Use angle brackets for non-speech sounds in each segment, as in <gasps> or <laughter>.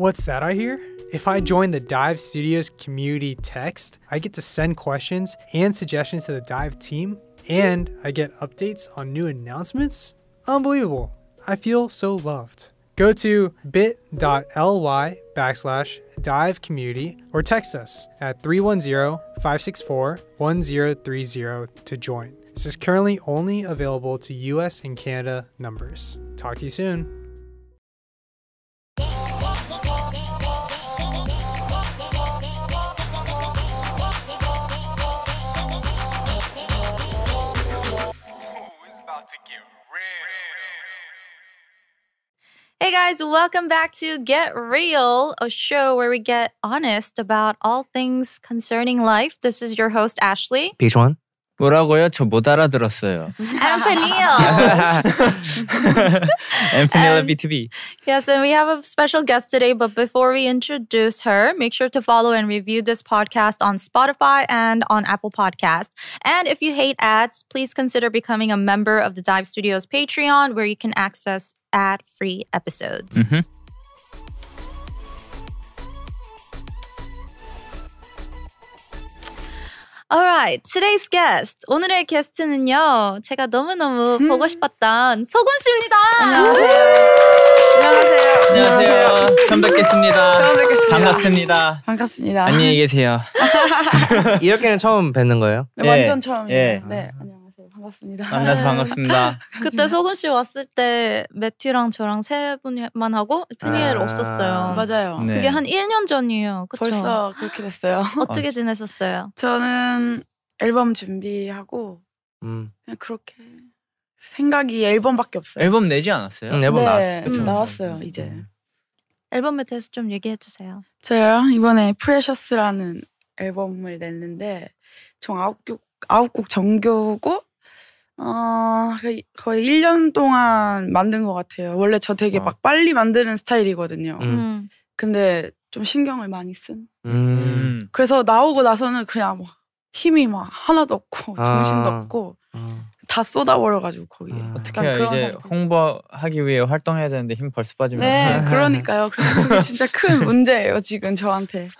What's that I hear? If I join the Dive Studios community text, I get to send questions and suggestions to the Dive team, and I get updates on new announcements? Unbelievable. I feel so loved. Go to bit.ly backslash dive community or text us at 310-564-1030 to join. This is currently only available to US and Canada numbers. Talk to you soon. Hey guys, welcome back to Get Real, a show where we get honest about all things concerning life. This is your host, Ashley. Peach One. 뭐라고요? 저 못 알아들었어요. <laughs> Anthony. <laughs> Anthony B2B. Yes, and we have a special guest today, but before we introduce her, make sure to follow and review this podcast on Spotify and on Apple Podcast. And if you hate ads, please consider becoming a member of the Dive Studios Patreon where you can access ad-free episodes. Mm-hmm. Alright, today's guest. 오늘의 게스트는요, 제가 너무너무 음. 보고 싶었던 소금 씨입니다. 안녕하세요. 안녕하세요. 안녕하세요. 처음 뵙겠습니다. 처음 뵙겠습니다. 반갑습니다. 반갑습니다. 안녕히 계세요. <laughs> 이렇게는 처음 뵙는 거예요? 네, 예. 예. 네. 완전 처음이에요. 네. 네. 반갑습니다. 만나서 반갑습니다. <laughs> 그때 서근 씨 왔을 때 매튜랑 저랑 세 분만 하고 피니엘 아~ 없었어요. 맞아요. 네. 그게 한 1년 전이에요. 그쵸? 벌써 그렇게 됐어요. <laughs> 어떻게 아. 지내셨어요? 저는 앨범 준비하고 음. 그냥 그렇게 생각이 앨범밖에 없어요. 앨범 내지 않았어요? 응, 음, 앨범 네, 나왔어요. 그 나왔어요 네. 이제. 앨범에 대해서 좀 얘기해 주세요. 저요 이번에 프레셔스라는 앨범을 냈는데 총 아홉 곡 아홉 곡 정규고 어, 거의 1년 동안 만든 것 같아요. 원래 저 되게 어. 막 빨리 만드는 스타일이거든요. 음. 음. 근데 좀 신경을 많이 쓴. 음. 음. 그래서 나오고 나서는 그냥 뭐 힘이 막 하나도 없고 아. 정신도 없고 아. 다 쏟아버려가지고 거기에. 아. 어떻게 해요? 이제 상품. 홍보하기 위해 활동해야 되는데 힘 벌써 빠지면. 네, 그러니까요. 그래서 그게 <laughs> 진짜 큰 문제예요 지금 저한테.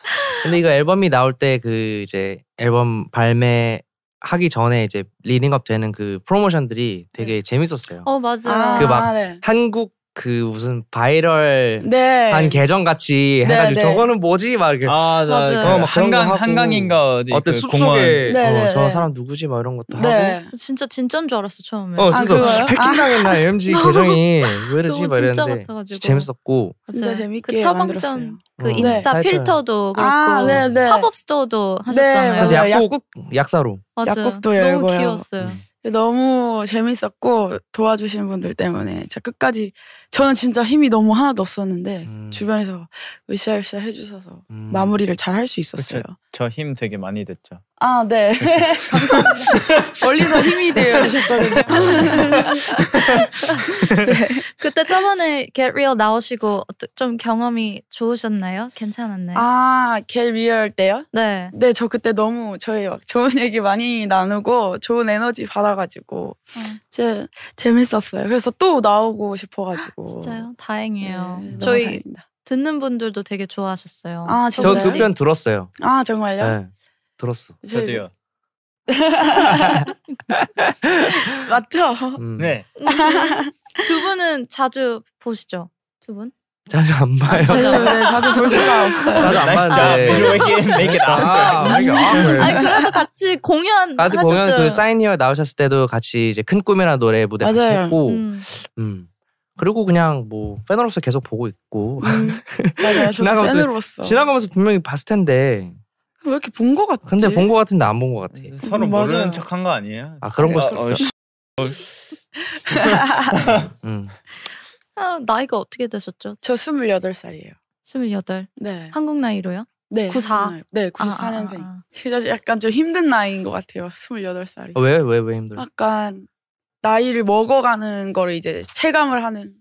근데 이거 앨범이 나올 때 그 이제 앨범 발매 하기 전에 이제 리딩업 되는 그 프로모션들이 되게 네. 재밌었어요. 어맞아 그 아, 그막 네. 한국 그 무슨 바이럴 네. 한 계정 같이 네, 해가지고 네. 저거는 뭐지 막 이렇게 아, 나 네. 어, 막 한강 한강인가 어디 어때 그 숲속에 어, 네, 저 사람 누구지 막 이런 것도 하고 진짜 진짜인 줄 알았어 처음에 어 진짜 아, 해킹당했나 아. MG <laughs> 계정이 왜 이러지 막 이랬는데 재밌었고 진짜 재밌게 그 처방전 어, 그 인스타 네. 필터도 아, 그렇고 아, 네, 네. 팝업 스토어도 하셨잖아요. 그 약국, 약사로 약국도 열고 너무 귀여웠어요. 음. 너무 재밌었고 도와주신 분들 때문에 제가 끝까지 저는 진짜 힘이 너무 하나도 없었는데 음. 주변에서 으쌰으쌰 해주셔서 음. 마무리를 잘 할 수 있었어요. 저 힘 되게 많이 됐죠. 아, 네. <laughs> 멀리서 힘이 되어 주셨거든요. 아, 네. <laughs> 네. 그때 저번에 Get Real 나오시고 좀 경험이 좋으셨나요? 괜찮았나요? 아, Get Real 때요? 네. 네, 저 그때 너무 저희 막 좋은 얘기 많이 나누고 좋은 에너지 받아가지고 어. 제, 어. 재밌었어요. 그래서 또 나오고 싶어가지고. 해주고 진짜요? 다행이에요. 네, 저희 감사다 듣는 분들도 되게 좋아하셨어요. 아, 저두 편 들었어요. 아 정말요? 네, 들었어. 저도요. <laughs> 맞죠? 음. 네. 음. 두 분은 자주 보시죠? 두 분? 자주 안 봐요. 아, 자주, 네, 자주 볼 수가 <laughs> 없어요. 자주 안 봐요. 진짜 네. 네. <laughs> m 아, 아 그래도 같이 공연 같이 하셨죠. 공연 그 사인이어 나오셨을 때도 같이 이제 큰 꿈이라는 노래 무대 맞아요. 같이 했고, 음. 음. 그리고 그냥 뭐 팬으로서 계속 보고 있고 음, <laughs> 맞아요. 지나가면 팬으로서. 지나가면서 분명히 봤을 텐데 왜 이렇게 본 거 같지? 근데 본 거 같은데 안 본 거 같아. 음, 서로 음, 모르는 척 한 거 아니에요? 아 그런 거있어 아, <laughs> 음. 아, 나이가 어떻게 되셨죠? 저 28살이에요. 28. 네. 한국 나이로요? 네. 94. 네, 94년생. 아, 아, 아, 아. 약간 좀 힘든 나이인 것 같아요. 28살이. 왜왜왜 왜, 왜 힘들어? 약간 나이를 먹어가는 거를 이제 체감을 하는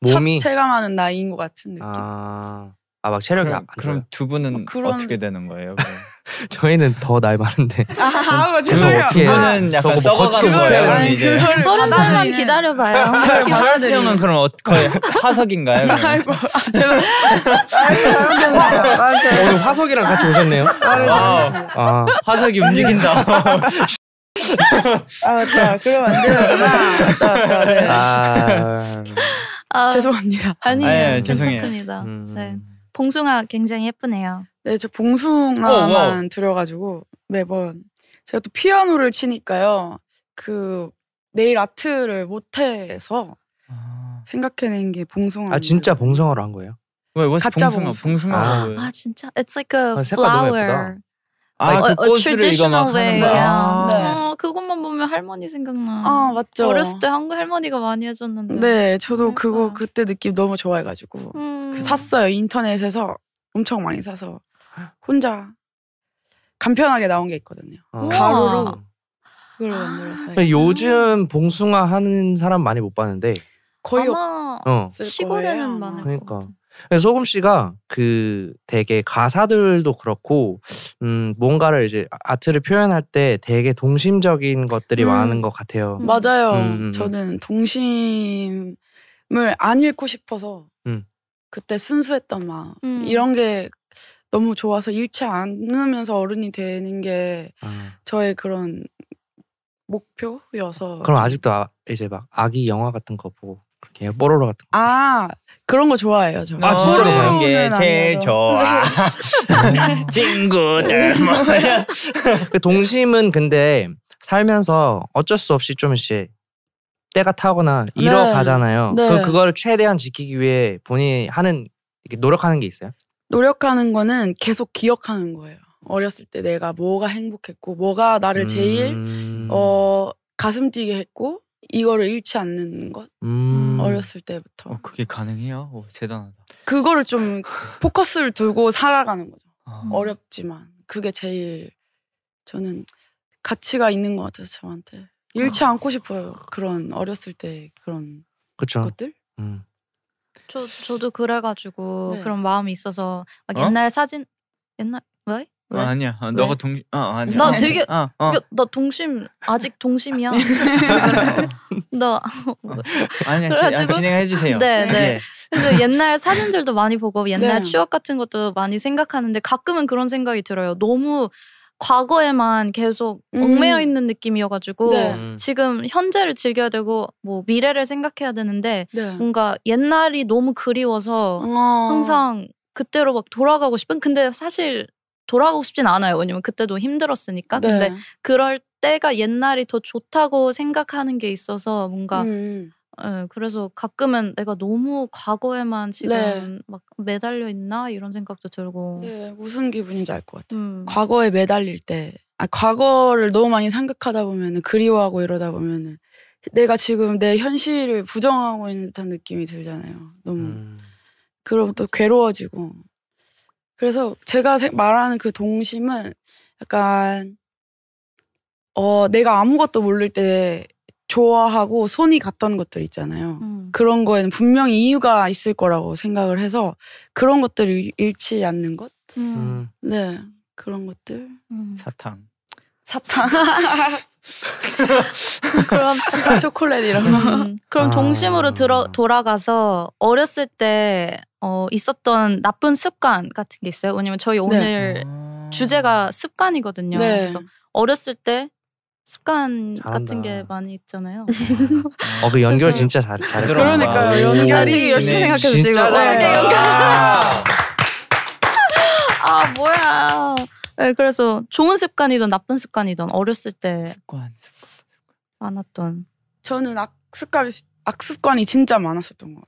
몸이 체감하는 나이인 것 같은 느낌. 아, 아막 체력이 그럼, 그럼 두 분은 어, 그런... 어떻게 되는 거예요? <laughs> 저희는 더 나이 많은데. <laughs> 아, 죄송해요. 저는 약간 뭐 썩어가는 거예요. 이제 서른 살만 기다려봐요. 차라스 <laughs> 형은 그럼 어, 거의 화석인가요? 아이고, 제가 아, 오늘 화석이랑 같이 오셨네요. 아, 아, 화석이 움직인다. 아 맞다. 그러면 안 되는구나. 맞다, 맞다, 네. 아, 아, 죄송합니다. 아니에요. 아니, 아, 예, 예, 괜찮습니다. 음. 네. 봉숭아 굉장히 예쁘네요. 네, 저 봉숭아만 어, 들여가지고 매번 제가 또 피아노를 치니까요. 그 내일 아트를 못해서 아. 생각해낸 게 봉숭아. 아 진짜 봉숭아로 한 거예요? 왜 가짜 봉숭아? 봉숭아. 아, 아, 진짜. It's like a 아, flower. 아, 그 꽃을 이거 막 하는 거야. 아, 네. 어, 그것만 보면 할머니 생각나. 아, 맞죠. 어렸을 때 한국 할머니가 많이 해줬는데. 네, 저도 그러니까. 그거 그때 느낌 너무 좋아해가지고 음. 그 샀어요 인터넷에서 엄청 많이 사서 혼자 간편하게 나온 게 있거든요. 아. 가로로 그걸 만들어서. 아, 요즘 봉숭아 하는 사람 많이 못 봤는데 거의 아마 어. 시골에는 많을 그러니까. 것 같아. 소금 씨가 그 되게 가사들도 그렇고 음 뭔가를 이제 아, 아트를 표현할 때 되게 동심적인 것들이 음. 많은 것 같아요. 음. 맞아요. 음, 음, 음. 저는 동심을 안읽고 싶어서 음. 그때 순수했던 마음 이런 게 너무 좋아서 잃지 않으면서 어른이 되는 게 아. 저의 그런 목표여서 그럼 아직도 아, 이제 막 아기 영화 같은 거 보고 그렇게 해요. 뽀로로 같은 거. 아 그런 거 좋아해요 저. 아진짜 그런 게 제일 좋아. <laughs> <laughs> 친구들 뭐. <laughs> 그 동심은 근데 살면서 어쩔 수 없이 좀씩 때가 타거나 잃어가잖아요. 네. 네. 그 그걸 최대한 지키기 위해 본인이 하는 이렇게 노력하는 게 있어요? 노력하는 거는 계속 기억하는 거예요. 어렸을 때 내가 뭐가 행복했고 뭐가 나를 제일 음... 어 가슴 뛰게 했고 이거를 잃지 않는 것 음. 어렸을 때부터 어, 그게 가능해요? 오, 대단하다 그거를 좀 <laughs> 포커스를 두고 살아가는 거죠 아. 어렵지만 그게 제일 저는 가치가 있는 것 같아서 저한테 잃지 아. 않고 싶어요 그런 어렸을 때 그런 그쵸. 것들 음. 저 저도 그래가지고 네. 그런 마음이 있어서 막 어? 옛날 사진 옛날 왜? 왜? 아, 니야 아, 너가 동, 어, 아, 아, 아니야. 나 아, 되게, 어, 어. 야, 나 동심, 아직 동심이야. <laughs> 나. 아니야, 그래가지고, 진행해주세요. 네. 네. 예. 그래서 옛날 사진들도 많이 보고 옛날 네. 추억 같은 것도 많이 생각하는데 가끔은 그런 생각이 들어요. 너무 과거에만 계속 음. 얽매여 있는 느낌이어가지고 네. 지금 현재를 즐겨야 되고 뭐 미래를 생각해야 되는데 네. 뭔가 옛날이 너무 그리워서 어. 항상 그때로 막 돌아가고 싶은 근데 사실 돌아가고 싶진 않아요. 왜냐면 그때도 힘들었으니까. 네. 근데 그럴 때가 옛날이 더 좋다고 생각하는 게 있어서 뭔가 음. 네, 그래서 가끔은 내가 너무 과거에만 지금 네. 막 매달려 있나 이런 생각도 들고. 네, 무슨 기분인지 알 것 같아요. 음. 과거에 매달릴 때, 아, 과거를 너무 많이 생각하다 보면 그리워하고 이러다 보면은 내가 지금 내 현실을 부정하고 있는 듯한 느낌이 들잖아요. 너무. 음. 그럼 또 괴로워지고 그래서 제가 말하는 그 동심은 약간 어 내가 아무것도 모를 때 좋아하고 손이 갔던 것들 있잖아요. 음. 그런 거에는 분명히 이유가 있을 거라고 생각을 해서 그런 것들을 잃지 않는 것. 음. 음. 네 그런 것들. 음. 사탕. 사탕. <laughs> 그럼 초콜릿 이런 거. 음. 그럼 아. 동심으로 들어, 돌아가서 어렸을 때 어, 있었던 나쁜 습관 같은 게 있어요? 왜냐면 저희 네. 오늘 네. 주제가 습관이거든요. 네. 그래서 어렸을 때 습관 잘한다. 같은 게 많이 있잖아요. 어, 어 그 연결 진짜 잘, 잘그러니까 연결이 아, 되게 열심히 생각해서 지금 어떻게 연결. <laughs> 아, 뭐야. 네, 그래서 좋은 습관이든 나쁜 습관이든 어렸을 때 습관, 습관, 많았던. 저는 악습관이, 악습관이 진짜 많았었던 것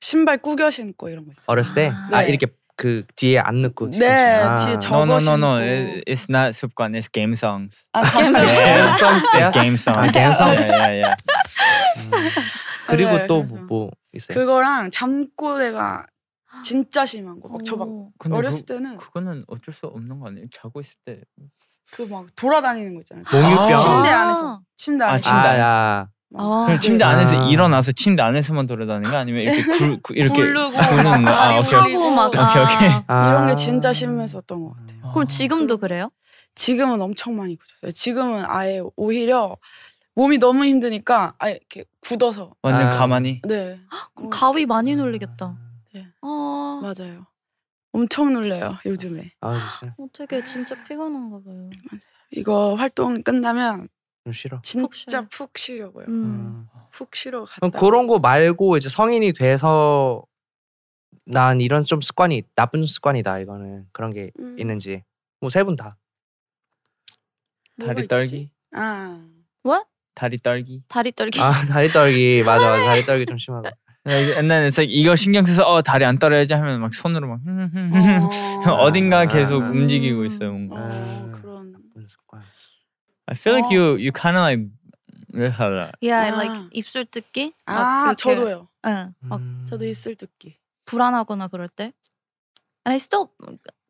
신발 꾸겨 신고 이런 거 있죠. 어렸을 때? 아, 아 네. 이렇게 그 뒤에 안 넣고 네, 아. 뒤에 적어 no, no, no, no. It's not 습관. It's game songs. 아, game songs. game songs. It's game songs. 아, game songs. yeah, yeah. 음. 그리고 네, 또뭐 뭐 있어요? 그거랑 잠꼬대가 진짜 심한 거. 막 저막 어렸을 그, 때는 그거는 어쩔 수 없는 거 아니에요? 자고 있을 때그 막 돌아다니는 거 있잖아요. 몽유병. 침대 안에서 침대 안에서. 아, 침대 안에서. 아, 아 아, 그럼 침대 네. 안에서 아. 일어나서 침대 안에서만 돌아다니는 거 아니면 이렇게 굴 이렇게 굴르고 구는 거 아, 차고 막 오케이 오케이 아, 아. 이런 게 진짜 심했었던 것 같아요. 그럼 지금도 그래요? 지금은 엄청 많이 굳었어요. 지금은 아예 오히려 몸이 너무 힘드니까 아예 이렇게 굳어서 완전 아. 가만히. 네. 그럼 가위 많이 음. 눌리겠다. 네. 어. 맞아요. 엄청 놀래요 요즘에. 아, 어, 어떻게 진짜 피곤한가 봐요. 맞아요. 이거 활동 끝나면 좀 쉬러. 진짜 푹, 푹 쉬려고요. 음. 음. 푹 쉬러 갔다. 그런 거 말고 이제 성인이 돼서 난 이런 좀 습관이 나쁜 습관이다 이거는 그런 게 음. 있는지 뭐 세 분 다. 다리 떨기. 아. What? 다리 떨기. 다리 떨기. 아 <laughs> 다리 떨기 맞아 맞아 다리 떨기 좀 심하다. 옛날에 like 이거 신경 써서 어 다리 안 떨어야지 하면 막 손으로 막 어. <laughs> 어딘가 계속 아. 움직이고 있어요 뭔가. 아. I feel like 어. you you kind of like Yeah, 아. like 입술 뜯기. 아, 저도요. 응. 음. 막 저도 입술 뜯기. 불안하거나 그럴 때. And I still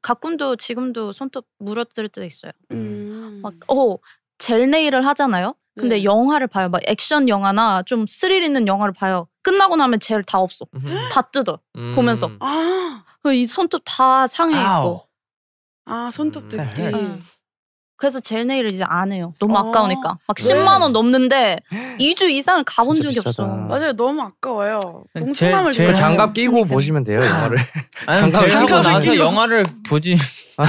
가끔도 지금도 손톱 물어뜯을 때도 있어요. 음. 음. 막어 젤네일을 하잖아요. 근데 네. 영화를 봐요. 막 액션 영화나 좀 스릴 있는 영화를 봐요. 끝나고 나면 젤 다 없어. 음. 다 뜯어. 음. 보면서. 아. 그 이 손톱 다 상해 있고. 아아 손톱 뜯기. 음. 그래서 젤 네일을 이제 안 해요. 너무 아. 아까우니까. 막 10만 원 넘는데 2주 이상을 가본 적이 없어 맞아요. 너무 아까워요. 제, 몽수맘을 제좋 장갑 끼고 보시면 돼요 영화를. 아. <laughs> 아니, 장갑을 끼고 나서 끼고. 영화를 보지. 아.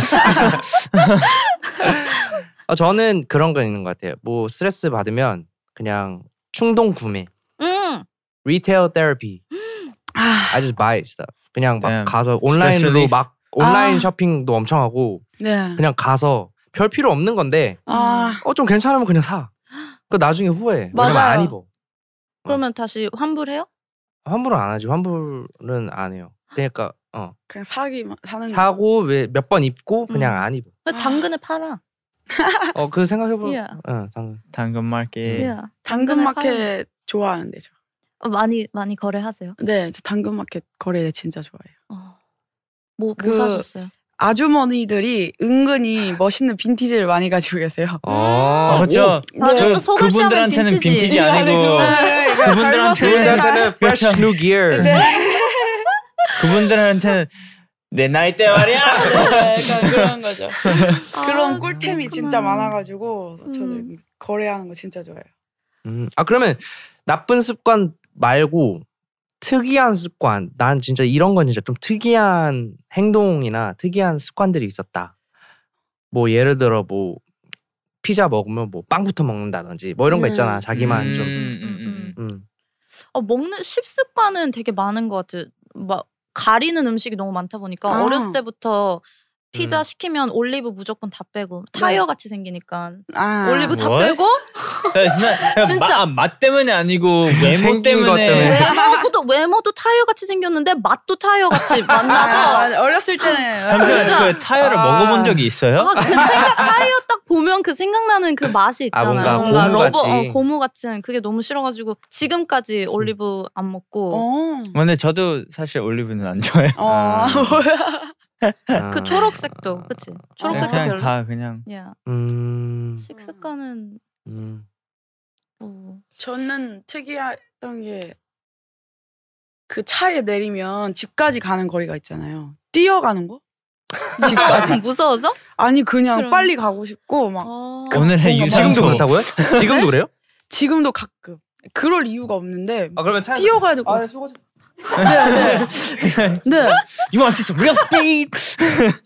아, 저는 그런 건 있는 것 같아요. 뭐 스트레스 받으면 그냥 충동 구매, 음. retail therapy. 아, I just buy stuff. 그냥 막 네. 가서 스트레 온라인으로 막 온라인 아. 쇼핑도 엄청 하고 네. 그냥 가서 별 필요 없는 건데 아. 어좀 괜찮으면 그냥 사. 그 나중에 후회해. 맞아안 입어. 어. 그러면 다시 환불해요? 환불은 안 하지. 환불은 안 해요. 그러니까 어. 그냥 사기 사는 사고 몇 번 입고 그냥 음. 안 입어. 당근에 팔아. <laughs> 어그 생각해보면 yeah. 어, 당근 당근 마켓. Yeah. 당근 마켓 좋아하는데 저. 어, 많이 많이 거래하세요? 네, 저 당근 마켓 거래 진짜 좋아해요. 어. 뭐, 뭐 그, 사셨어요? 아주머니들이 은근히 아. 멋있는 빈티지를 많이 가지고 계세요. 아, 아 그렇죠. 맞아, 또 속을 그 그분들한테는 빈티지. 빈티지 아, 아니고 그분들한테는 fresh 그렇죠. new gear. 네. <laughs> 그분들한테는 내 나이 때 말이야. <laughs> 네, 약 그런 거죠. 그런 꿀템이 진짜 많아가지고 음. 저는 거래하는 거 진짜 좋아해요. 음, 아 그러면 나쁜 습관 말고 특이한 습관. 난 진짜 이런 건 진짜 좀 특이한 행동이나 특이한 습관들이 있었다. 뭐 예를 들어 뭐 피자 먹으면 뭐 빵부터 먹는다든지 뭐 이런 거 음. 있잖아. 자기만 음, 좀. 음, 음, 음. 음, 음. 어, 먹는 식습관은 되게 많은 것같아막 가리는 음식이 너무 많다 보니까 아. 어렸을 때부터 피자 음. 시키면 올리브 무조건 다 빼고 네. 타이어 같이 생기니까 아. 올리브 다 w 빼고 진짜 마, 아, 맛때문에 아니고 <laughs> 외모 때문에. 때문에 외모도 외모도 타이어 같이 생겼는데 맛도 타이어 같이 <laughs> 아, 만나서 아, 어렸을 때는 잠시그 타이어를 아. 먹어본 적이 있어요? 아, 그 생각 타이어 딱 보면 그 생각나는 그 맛이 있잖아요. 뭔가, 뭔가 고무같이 어, 고무 같은 그게 너무 싫어가지고 지금까지 음. 올리브 안 먹고. 어. 근데 저도 사실 올리브는 안 좋아해요. 어. <laughs> 그 아. 초록색도 그치 어. 초록색도 그냥 별로 다 그냥 yeah. 음. 식습관은 음. 뭐. 저는 특이했던 게 그 차에 내리면 집까지 가는 거리가 있잖아요 뛰어가는 거 집까지 <laughs> 무서워서 아니 그냥 그럼. 빨리 가고 싶고 막 어. 오늘의 유 지금도 그렇다고요 <laughs> 지금도 네? 그래요 지금도 가끔 그럴 이유가 없는데 아 그러면 뛰어가야 될것 같아 네, 네. 네. <laughs> You want to see some real speed?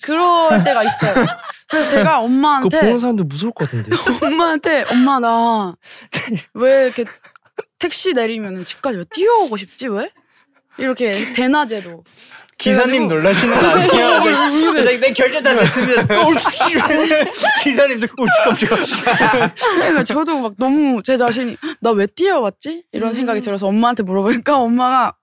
그럴 때가 있어요. 그래서 제가 엄마한테 그거 보는 사람들 무서울 것 같은데. <laughs> 엄마한테 엄마 나 왜 이렇게 택시 내리면 집까지 왜 뛰어오고 싶지 왜? 이렇게 대낮에도 기사님 놀라시는 거 아니에요? <laughs> 네. 내, 내 결제 다 됐습니다. 네. 기사님 깜짝깜짝. 그러니 저도 막 너무 제 자신이 나 왜 뛰어왔지? 이런 생각이 들어서 엄마한테 물어보니까 엄마가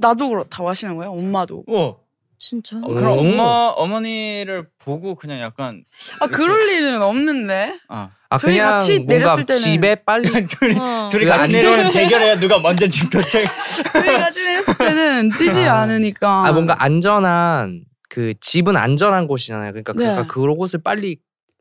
나도 그렇다고 하시는 거예요? 엄마도. 어. 진짜? 어, 그럼 엄마 어머니를 보고 그냥 약간 아 그럴 일은 없는데. 아, 아 둘이 그냥 같이 내렸을 때는 집에 빨리 둘이 어. 둘이 같이 내려는 대결해야 누가 먼저 집 도착. 둘이 같이 내렸을 때는 뛰지 아. 않으니까. 아 뭔가 안전한 그 집은 안전한 곳이잖아요. 그러니까 네. 그러니까 그런 곳을 빨리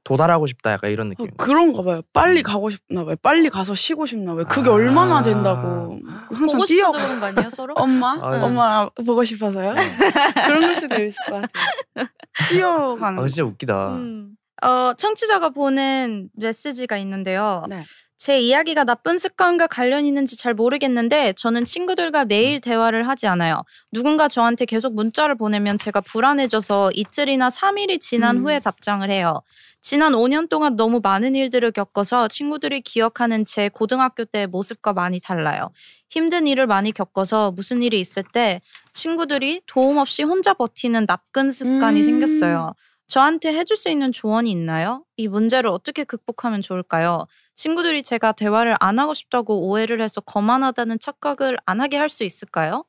도달하고 싶다 약간 이런 어, 느낌. 그런가 봐요. 빨리 음. 가고 싶나 봐요. 빨리 가서 쉬고 싶나 봐요. 그게 아 얼마나 된다고. 항상 보고 뛰어. 그런 거 아니에요, 서로? <laughs> 엄마? 아, 네. 엄마 보고 싶어서요? 네. <laughs> 그런 걸수 있을 것 같아요. 뛰어가는. 아, 진짜 웃기다. 음. 어, 청취자가 보낸 메시지가 있는데요. 네. 제 이야기가 나쁜 습관과 관련 있는지 잘 모르겠는데 저는 친구들과 매일 대화를 하지 않아요. 누군가 저한테 계속 문자를 보내면 제가 불안해져서 이틀이나 3일이 지난 음. 후에 답장을 해요. 지난 5년 동안 너무 많은 일들을 겪어서 친구들이 기억하는 제 고등학교 때의 모습과 많이 달라요. 힘든 일을 많이 겪어서 무슨 일이 있을 때 친구들이 도움 없이 혼자 버티는 나쁜 습관이 음. 생겼어요. 저한테 해줄 수 있는 조언이 있나요? 이 문제를 어떻게 극복하면 좋을까요? 친구들이 제가 대화를 안 하고 싶다고 오해를 해서 거만하다는 착각을 안 하게 할 수 있을까요?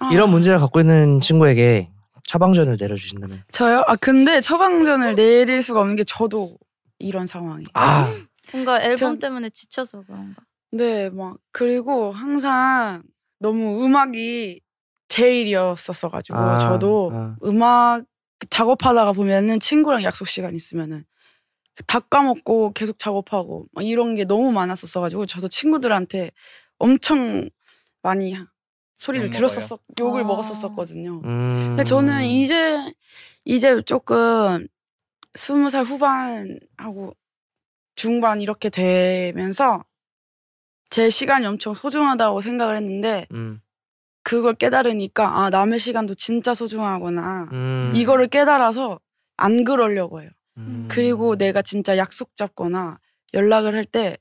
아. 이런 문제를 갖고 있는 친구에게 처방전을 내려주신다면 저요? 아 근데 처방전을 내릴 수가 없는 게 저도 이런 상황이에요. 아. 뭔가 앨범 전... 때문에 지쳐서 그런가. 네, 막 그리고 항상 너무 음악이 제일이었었어 가지고 아, 저도 아. 음악 작업하다가 보면은 친구랑 약속 시간 있으면은 다 까먹고 계속 작업하고 막 이런 게 너무 많았었어가지고 저도 친구들한테 엄청 많이 소리를 들었었어 욕을 아. 먹었었거든요. 음. 근데 저는 음. 이제 이제 조금 스무 살 후반하고 중반 이렇게 되면서 제 시간이 엄청 소중하다고 생각을 했는데 음. 그걸 깨달으니까 아 남의 시간도 진짜 소중하구나 음. 이거를 깨달아서 안 그러려고 해요. 음. 그리고 내가 진짜 약속 잡거나 연락을 할 때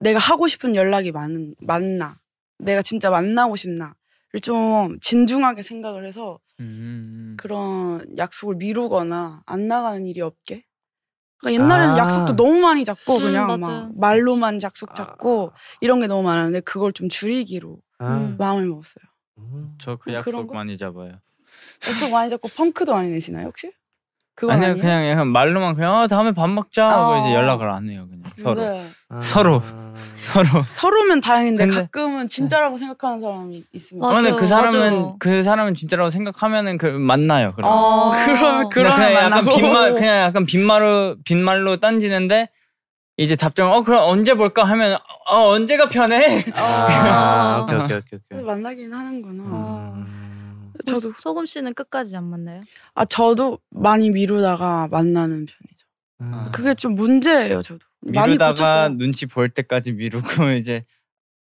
내가 하고 싶은 연락이 많은, 많나, 내가 진짜 만나고 싶나를 좀 진중하게 생각을 해서 음. 그런 약속을 미루거나 안 나가는 일이 없게. 그러니까 옛날에는 아. 약속도 너무 많이 잡고 음, 그냥 막 말로만 약속 아. 잡고 아. 이런 게 너무 많았는데 그걸 좀 줄이기로 아. 마음을 먹었어요. 어, 저그 약속 많이 잡아요. 약속 많이 잡고 펑크도 많이 내시나요 혹시? 그거 아니요 아니에요? 그냥 약간 말로만 그냥 아, 다음에 밥 먹자 하고 이제 아. 연락을 안 해요 그냥 서로 네. 서로 아. <laughs> 서로 서로면 다행인데 근데, 가끔은 네. 진짜라고 생각하는 사람이 있습니다. 그런데 그 사람은 맞아그 사람은 진짜라고 생각하면은 그 만나요. 그럼 아, 그럼 그럼 그냥 약간 빈말 그냥 약간 빈말로 빈말로 딴지는데 이제 답장 어 그럼 언제 볼까 하면 어 언제가 편해. 아, 아 오케이, 오케이 오케이 오케이. 만나긴 하는구나. 음. 저도 소금 씨는 끝까지 안 만나요? 아 저도 많이 미루다가 만나는 편이죠. 아. 그게 좀 문제예요, 저도. 미루다가 눈치 볼 때까지 미루고 <laughs> 이제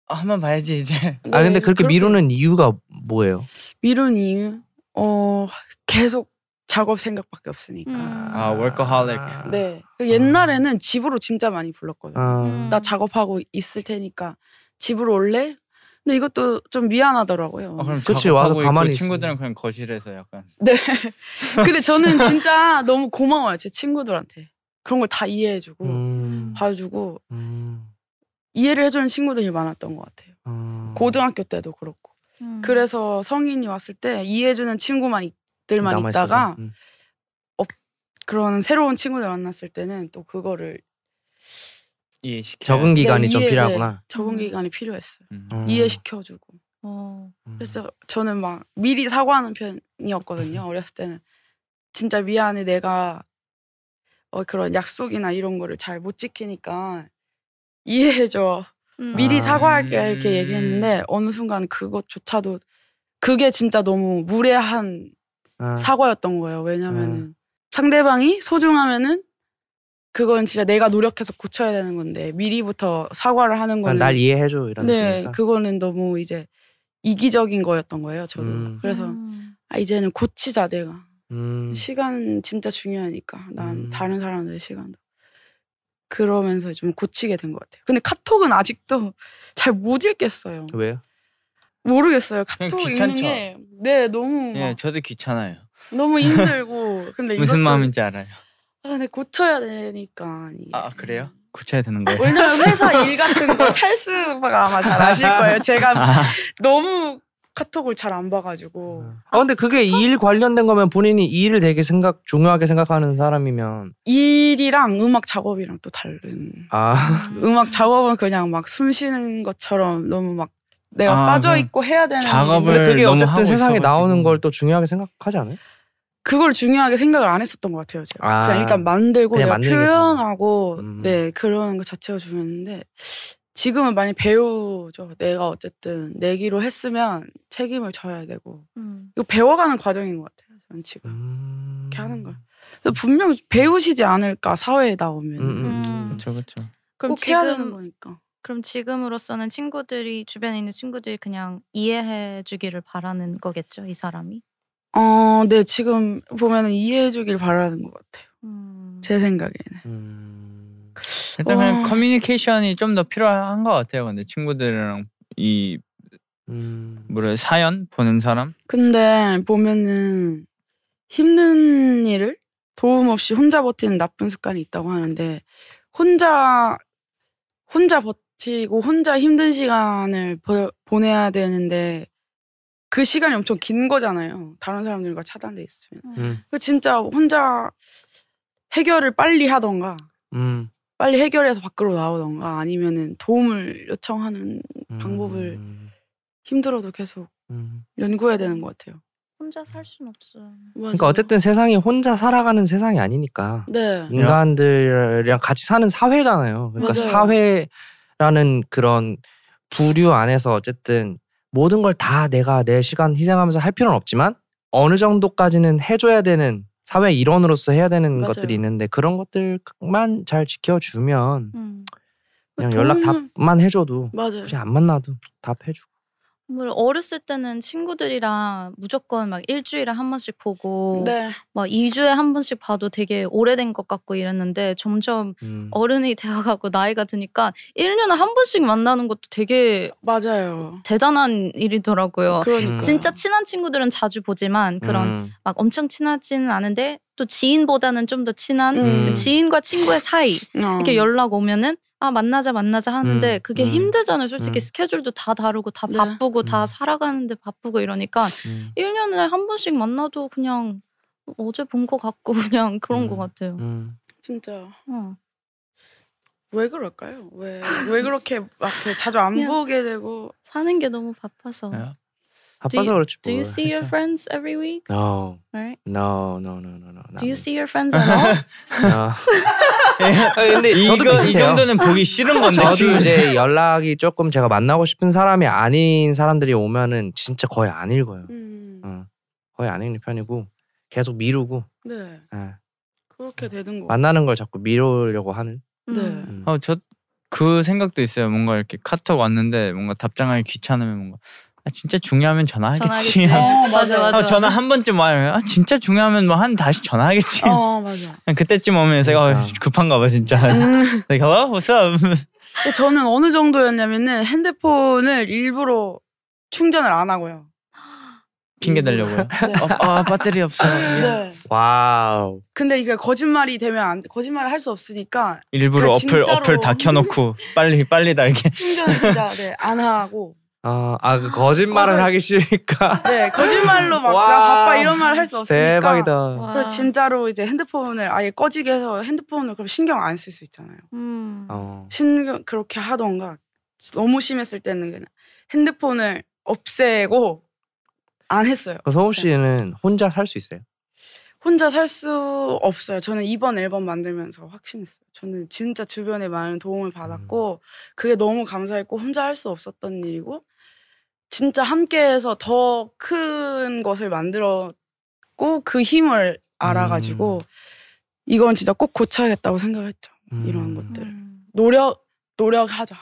어, 한번 봐야지 이제. 네, 아 근데 네, 그렇게, 미루는 이유가 뭐예요? 미룬 이유? 어 계속 작업 생각밖에 없으니까. 음. 아 워커홀릭. 네. 그 옛날에는 집으로 진짜 많이 불렀거든요. 음. 나 작업하고 있을 테니까 집으로 올래? 근데 이것도 좀 미안하더라고요. 아, 그럼 그치, 와서 가만히 친구들은 그냥 거실에서 약간. <laughs> 네. 근데 저는 진짜 너무 고마워요 제 친구들한테 그런 걸 다 이해해주고 음. 봐주고 음. 이해를 해주는 친구들이 많았던 것 같아요. 음. 고등학교 때도 그렇고. 음. 그래서 성인이 왔을 때 이해해주는 친구만 들만 있다가 없, 음. 그런 새로운 친구들 만났을 때는 또 그거를 이해시켜 적응 네, 기간이 좀 이해, 필요하구나. 네. 적응 음. 기간이 필요했어요. 음. 음. 이해시켜주고. 어. 음. 그래서 저는 막 미리 사과하는 편이었거든요. <laughs> 어렸을 때는 진짜 미안해 내가 어, 그런 약속이나 이런 거를 잘 못 지키니까 이해해줘. 음. 미리 아. 사과할게 이렇게 얘기했는데 어느 순간 그것조차도 그게 진짜 너무 무례한 아. 사과였던 거예요. 왜냐면은 아. 상대방이 소중하면은 그건 진짜 내가 노력해서 고쳐야 되는 건데 미리부터 사과를 하는 거는 날 이해해줘 이런 네느니까 그거는 너무 이제 이기적인 거였던 거예요 저도 음. 그래서 음. 아 이제는 고치자 내가 음. 시간 진짜 중요하니까 난 음. 다른 사람들 의 시간도 그러면서 좀 고치게 된 것 같아요 근데 카톡은 아직도 <laughs> 잘 못 읽겠어요 왜요? 모르겠어요 카톡 읽는 게네 너무 예 저도 귀찮아요 너무 힘들고 근데 <laughs> 무슨 마음인지 알아요 아, 근데 고쳐야 되니까. 아 그래요? 음. 고쳐야 되는 거예요. 왜냐면 회사 <laughs> 일 같은 거 찰스 오빠가 아마 잘 아실 거예요. 제가 아. 너무 카톡을 잘 안 봐가지고. 아 근데 그게 이일 관련된 거면 본인이 일을 되게 생각 중요하게 생각하는 사람이면 일이랑 음악 작업이랑 또 다른. 아 음. 음악 작업은 그냥 막 숨 쉬는 것처럼 너무 막 내가 아, 빠져 있고 해야 되는 작업을 근데 그게 어쨌든 세상에 있어가지고. 나오는 걸 또 중요하게 생각하지 않아요? 그걸 중요하게 생각을 안 했었던 것 같아요. 제가 아, 그냥 일단 만들고 그냥 내가 표현하고 음. 네 그런 것 자체가 중요했는데 지금은 많이 배우죠. 내가 어쨌든 내기로 했으면 책임을 져야 되고 음. 이거 배워가는 과정인 것 같아요. 저는 지금 음. 이렇게 하는 걸 분명 배우시지 않을까 사회에 나오면 그렇죠 그렇죠. 그럼 지금 하는 거니까. 그럼 지금으로서는 친구들이 주변에 있는 친구들이 그냥 이해해 주기를 바라는 거겠죠, 이 사람이? 어, 네 지금 보면은 이해해 주길 바라는 것 같아요. 음. 제 생각에는. 음. 일단은 와. 어. 커뮤니케이션이 좀 더 필요한 것 같아요. 근데 친구들이랑 이 음. 뭐래 사연 보는 사람. 근데 보면은 힘든 일을 도움 없이 혼자 버티는 나쁜 습관이 있다고 하는데 혼자 혼자 버티고 혼자 힘든 시간을 버, 보내야 되는데 그 시간이 엄청 긴 거잖아요. 다른 사람들과 차단돼 있으면. 음. 음. 그 진짜 혼자 해결을 빨리 하던가, 음. 빨리 해결해서 밖으로 나오던가, 아니면은 도움을 요청하는 음. 방법을 힘들어도 계속 음. 연구해야 되는 것 같아요. 혼자 살 순 없어요. 그러니까 어쨌든 세상이 혼자 살아가는 세상이 아니니까 네. 인간들이랑 같이 사는 사회잖아요. 그러니까 맞아요. 사회라는 그런 부류 안에서 어쨌든 모든 걸 다 내가 내 시간 희생하면서 할 필요는 없지만 어느 정도까지는 해줘야 되는 사회 일원으로서 해야 되는 맞아요. 것들이 있는데 그런 것들만 잘 지켜주면 음. 그냥 돈... 연락 답만 해줘도 맞아요. 굳이 안 만나도 답해주고 물 어렸을 때는 친구들이랑 무조건 막 일주일에 한 번씩 보고 네. 막 2주에 한 번씩 봐도 되게 오래된 것 같고 이랬는데 점점 음. 어른이 <laughs> 되어가고 나이가 드니까 1년에 한 번씩 만나는 것도 되게 맞아요. 대단한 일이더라고요. 그러니까 진짜 친한 친구들은 자주 보지만 그런 음. 막 엄청 친하지는 않은데 또 지인보다는 좀 더 친한 음. 그 지인과 친구의 사이 어. 이렇게 연락 오면은 아 만나자 만나자 하는데 음, 그게 음, 힘들잖아요. 솔직히 음. 스케줄도 다 다르고 다 네. 바쁘고 다 음. 살아가는데 바쁘고 이러니까 음. 1년에 한 번씩 만나도 그냥 어제 본 거 같고 <laughs> 그냥 그런 거 음, 같아요. 음. 진짜. 어. 왜 그럴까요? 왜 왜 그렇게 막 자주 안 보게 되고 사는 게 너무 바빠서. 네. 바빠서 you, 그렇지. Do you see your <laughs> friends every week? No. Right? No, no, no, no, no. Do you see your friends at all? <laughs> no. <laughs> 아, 근데 이거 이 정도는 보기 싫은 건데. 저도 이제 연락이 조금 제가 만나고 싶은 사람이 아닌 사람들이 오면은 진짜 거의 안 읽어요. 음. 어, 거의 안 읽는 편이고 계속 미루고. 네. 네. 그렇게 되는 거. 만나는 걸 자꾸 미루려고 하는. 네. 음. 어, 저그 생각도 있어요. 뭔가 이렇게 카톡 왔는데 뭔가 답장하기 귀찮으면 뭔가 아 진짜 중요하면 전화하겠지. 전화하겠지. 어, <laughs> 맞아 맞아. 어, 전화 한 번쯤 와요. 아 진짜 중요하면 뭐 한 다시 전화하겠지. 어 맞아. 아, 그때쯤 오면 제가 그러니까. 어, 급한가 봐 진짜. 음. like <laughs> 네, 저는 어느 정도였냐면은 핸드폰을 일부러 충전을 안 하고요. 핑계 달려고요 음. <laughs> 네. 아, 아, 배터리 없어. 네. 와우. 근데 이게 거짓말이 되면 안 거짓말을 할 수 없으니까 일부러 어플 어플 다 켜놓고 빨리 빨리 달게. 충전 진짜 네, 안 하고 어, 아, 아 거짓말을 거짓... 하기 싫으니까. <laughs> 네, 거짓말로 막 와, 바빠 이런 말 할 수 없으니까. 대박이다. 그래서 진짜로 이제 핸드폰을 아예 꺼지게 해서 핸드폰을 그럼 신경 안 쓸 수 있잖아요. 음. 어. 신경 그렇게 하던가 너무 심했을 때는 핸드폰을 없애고 안 했어요. 성우 씨는 네. 혼자 살 수 있어요? 혼자 살 수 없어요. 저는 이번 앨범 만들면서 확신했어요. 저는 진짜 주변에 많은 도움을 받았고 음. 그게 너무 감사했고 혼자 할 수 없었던 일이고 진짜 함께해서 더 큰 것을 만들었고 그 힘을 알아가지고 음. 이건 진짜 꼭 고쳐야겠다고 생각을 했죠. 음. 이러한 것들 노력 노력하자.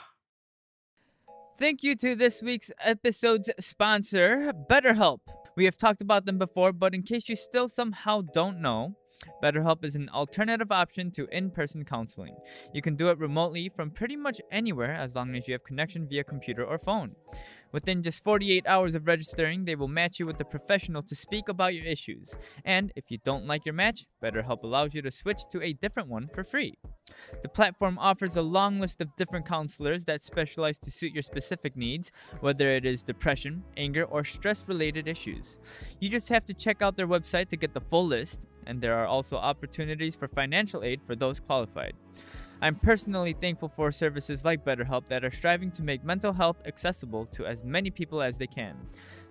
Thank you to this week's episode's sponsor, BetterHelp. We have talked about them before, but in case you still somehow don't know, BetterHelp is an alternative option to in person counseling. You can do it remotely from pretty much anywhere as long as you have connection via computer or phone. Within just 48 hours of registering, they will match you with a professional to speak about your issues. And if you don't like your match, BetterHelp allows you to switch to a different one for free. The platform offers a long list of different counselors that specialize to suit your specific needs, whether it is depression, anger, or stress related issues. You just have to check out their website to get the full list, and there are also opportunities for financial aid for those qualified. I'm personally thankful for services like BetterHelp that are striving to make mental health accessible to as many people as they can.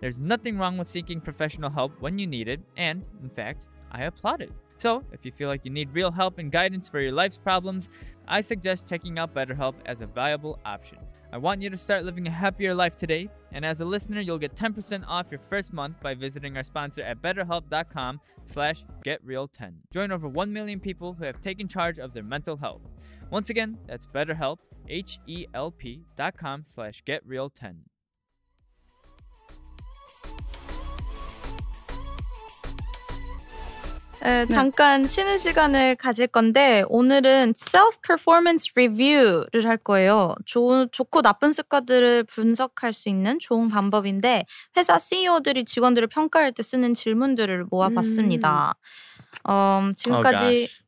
There's nothing wrong with seeking professional help when you need it, and, in fact, I applaud it. So, if you feel like you need real help and guidance for your life's problems, I suggest checking out BetterHelp as a viable option. I want you to start living a happier life today, and as a listener, you'll get 10% off your first month by visiting our sponsor at betterhelp.com slash getreal10. Join over 1 million people who have taken charge of their mental health. Once again, that's BetterHelp, H-E-L-P dot com slash GetReal10. 네. 잠깐 쉬는 시간을 가질 건데 오늘은 self performance review를 할 거예요. 좋 좋고 나쁜 습관들을 분석할 수 있는 좋은 방법인데 회사 CEO들이 직원들을 평가할 때 쓰는 질문들을 모아봤습니다. 음. 음 지금까지 oh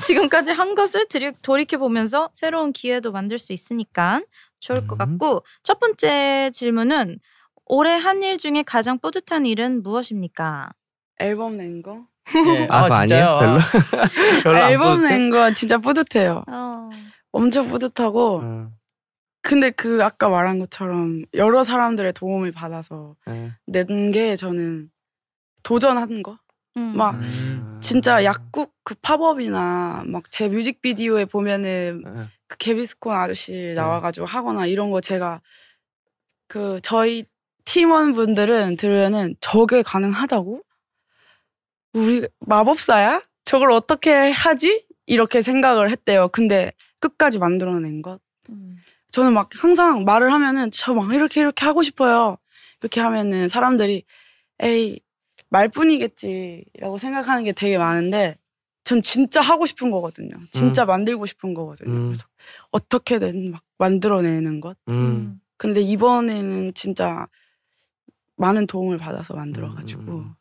지금까지 한 것을 돌이켜 보면서 새로운 기회도 만들 수 있으니까 좋을 것 음. 같고 음. 첫 번째 질문은 올해 한 일 중에 가장 뿌듯한 일은 무엇입니까? 앨범 낸 거? 예. <laughs> 아, 아 진짜요? 별로, <laughs> 별로 앨범 낸거 진짜 뿌듯해요. 어. 엄청 뿌듯하고 음. 근데 그 아까 말한 것처럼 여러 사람들의 도움을 받아서 음. 낸게 저는 도전한 거? 음. 막 음. 진짜 약국 그 팝업이나 막 제 뮤직비디오에 보면은 네. 그 개비스콘 아저씨 네. 나와가지고 네. 하거나 이런 거 제가 그 저희 팀원분들은 들으면은 저게 가능하다고? 우리 마법사야? 저걸 어떻게 하지? 이렇게 생각을 했대요. 근데 끝까지 만들어낸 것. 음. 저는 막 항상 말을 하면은 저 막 이렇게 이렇게 하고 싶어요. 이렇게 하면은 사람들이 에이 말뿐이겠지라고 생각하는 게 되게 많은데 전 진짜 하고 싶은 거거든요. 진짜 음. 만들고 싶은 거거든요. 음. 그래서 어떻게든 막 만들어내는 것. 음. 근데 이번에는 진짜 많은 도움을 받아서 만들어가지고 음, 음,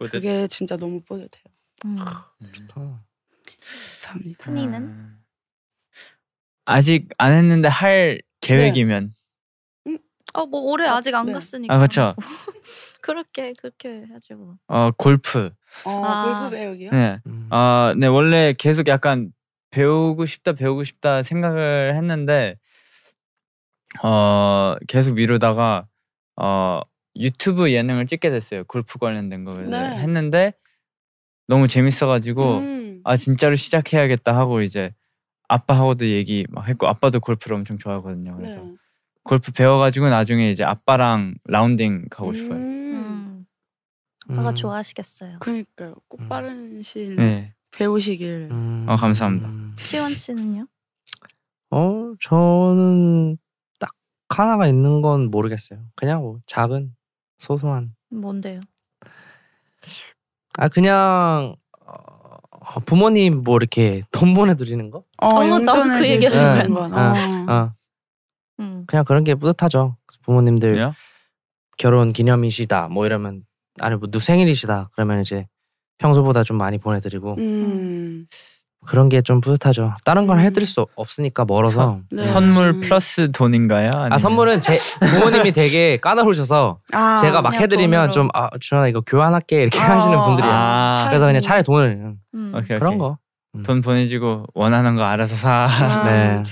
음. 그게 진짜 너무 뿌듯해요. 아, 좋다. 감사합니다. 푸니는 아직 안 했는데 할 네. 계획이면. 네. 어뭐 올해 어? 아직 안 네. 갔으니까. 아 그렇죠. <laughs> 그렇게 그렇게 하죠 뭐. 어 골프. 어 아. 골프 배우기요? 네. 음. 아, 네 원래 계속 약간 배우고 싶다 배우고 싶다 생각을 했는데 어 계속 미루다가 어 유튜브 예능을 찍게 됐어요. 골프 관련된 거 네. 했는데 너무 재밌어가지고 음. 아 진짜로 시작해야겠다 하고 이제 아빠하고도 얘기 막 했고 아빠도 골프를 엄청 좋아하거든요. 그래서 네. 골프 배워가지고 나중에 이제 아빠랑 라운딩 가고 음. 싶어요. 아빠가 음. 좋아하시겠어요. 그러니까요. 꼭 음. 빠른 시일 네. 배우시길. 음. 어, 감사합니다. 시원 음. 씨는요? 어 저는 딱 하나가 있는 건 모르겠어요. 그냥 뭐 작은 소소한. 뭔데요? 아 그냥 어, 어 부모님 뭐 이렇게 <laughs> 돈 보내드리는 거? 어, 어 나도 그 얘기하는 거. 어, 어. 음. 그냥 그런 게 뿌듯하죠. 부모님들 야? 결혼 기념이시다 뭐 이러면 아니 뭐누 생일이시다 그러면 이제 평소보다 좀 많이 보내드리고 음. 그런 게 좀 뿌듯하죠. 다른 건 음. 해드릴 수 없으니까 멀어서 네. 선물 음. 플러스 돈인가요? 아, 아니면... 아 선물은 제 부모님이 되게 까다로우셔서 아, 제가 막 해드리면 좀 아 주연아 이거 교환할게 이렇게 아, 하시는 분들이에요. 아, 그래서 그냥 차라리 돈을 음. 음. 오케이, 그런 오케이. 거. 돈 보내주고 원하는 거 알아서 사. 아, <laughs> 네.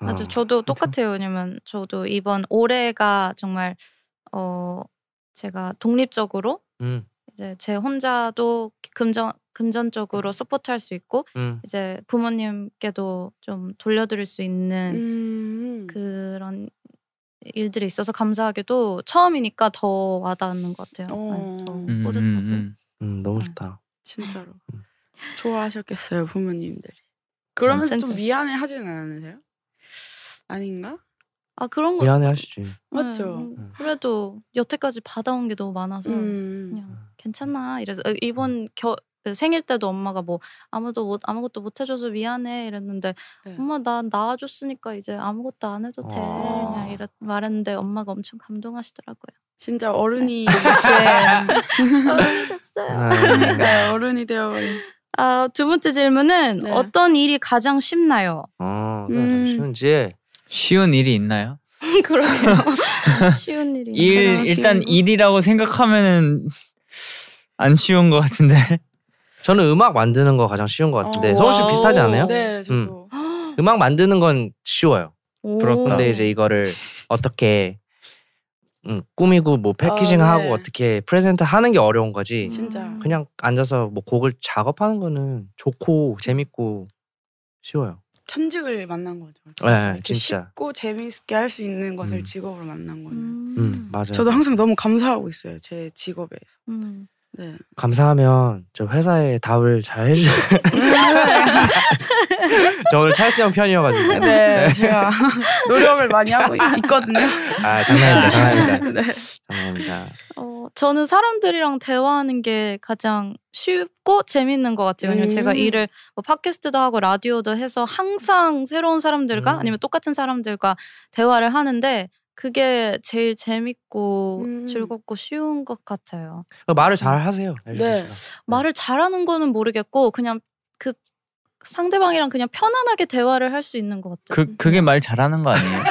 어, 맞아, 저도 그렇죠. 똑같아요. 왜냐면 저도 이번 올해가 정말 어 제가 독립적으로 음. 이제 제 혼자도 금전 금전적으로 음. 서포트할 수 있고 음. 이제 부모님께도 좀 돌려드릴 수 있는 음. 그런 일들이 있어서 감사하게도 처음이니까 더 와닿는 것 같아요. 어. 네, 더 음, 음, 뿌듯하고. 네. 음, 너무 좋다. 진짜로 좋아하셨겠어요 부모님들이. 그러면서 좀 미안해 하진 않으세요? 아닌가? 아 그런 거 미안해 하시지. 네. 맞죠. 네. 그래도 여태까지 받아온 게 너무 많아서 음. 그냥 음. 괜찮아. 이래서 어, 음. 이번 겨, 생일 때도 엄마가 뭐 아무도 못, 아무것도 못 해줘서 미안해 이랬는데 네. 엄마 나 나와줬으니까 이제 아무것도 안 해도 돼 그냥 아. 이랬 말했는데 엄마가 엄청 감동하시더라고요. 진짜 어른이 네. <laughs> 어른이 됐어요. 네, <laughs> 네 어른이 되어버린. 아두 번째 질문은 네. 어떤 일이 가장 쉽나요? 아 가장 음. 쉬운지. 쉬운 일이 있나요? <laughs> 그러게요. <laughs> 쉬운 일이. 일 일단 일이라고 생각하면은 안 쉬운 것 같은데. 저는 음악 만드는 거 가장 쉬운 것 같은데 어, 성우 씨 비슷하지 않아요? 네, 음. 저도. 음. <gasps> 음악 만드는 건 쉬워요. 부럽다. 근데 이제 이거를 어떻게 음, 꾸미고 뭐 패키징하고 아, 네. 어떻게 프레젠트 하는 게 어려운 거지. 진짜. 그냥 앉아서 뭐 곡을 작업하는 거는 좋고 재밌고 쉬워요. 천직을 만난 거죠. 네, 진짜. 쉽고 재미있게 할 수 있는 것을 음. 직업으로 만난 거예요. 음. 음. 맞아요. 저도 항상 너무 감사하고 있어요. 제 직업에서. 음. 네. 감사하면 저 회사에 답을 잘 해주. <laughs> 저 오늘 찰스 형 편이어가지고. 네, 제가 <laughs> 노력을 많이 하고 있거든요. 아 장난입니다, 장난입니다. 네. 장난입니다. 어, 저는 사람들이랑 대화하는 게 가장 쉽고 재밌는 것 같아요. 왜냐면 음. 제가 일을 뭐 팟캐스트도 하고 라디오도 해서 항상 새로운 사람들과 음. 아니면 똑같은 사람들과 대화를 하는데 그게 제일 재밌고 음. 즐겁고 쉬운 것 같아요. 어, 말을 음. 잘 하세요. 네. 네. 말을 잘하는 거는 모르겠고 그냥 그 상대방이랑 그냥 편안하게 대화를 할 수 있는 것 같아요. 그 그게 말 잘하는 거 아니에요? <laughs>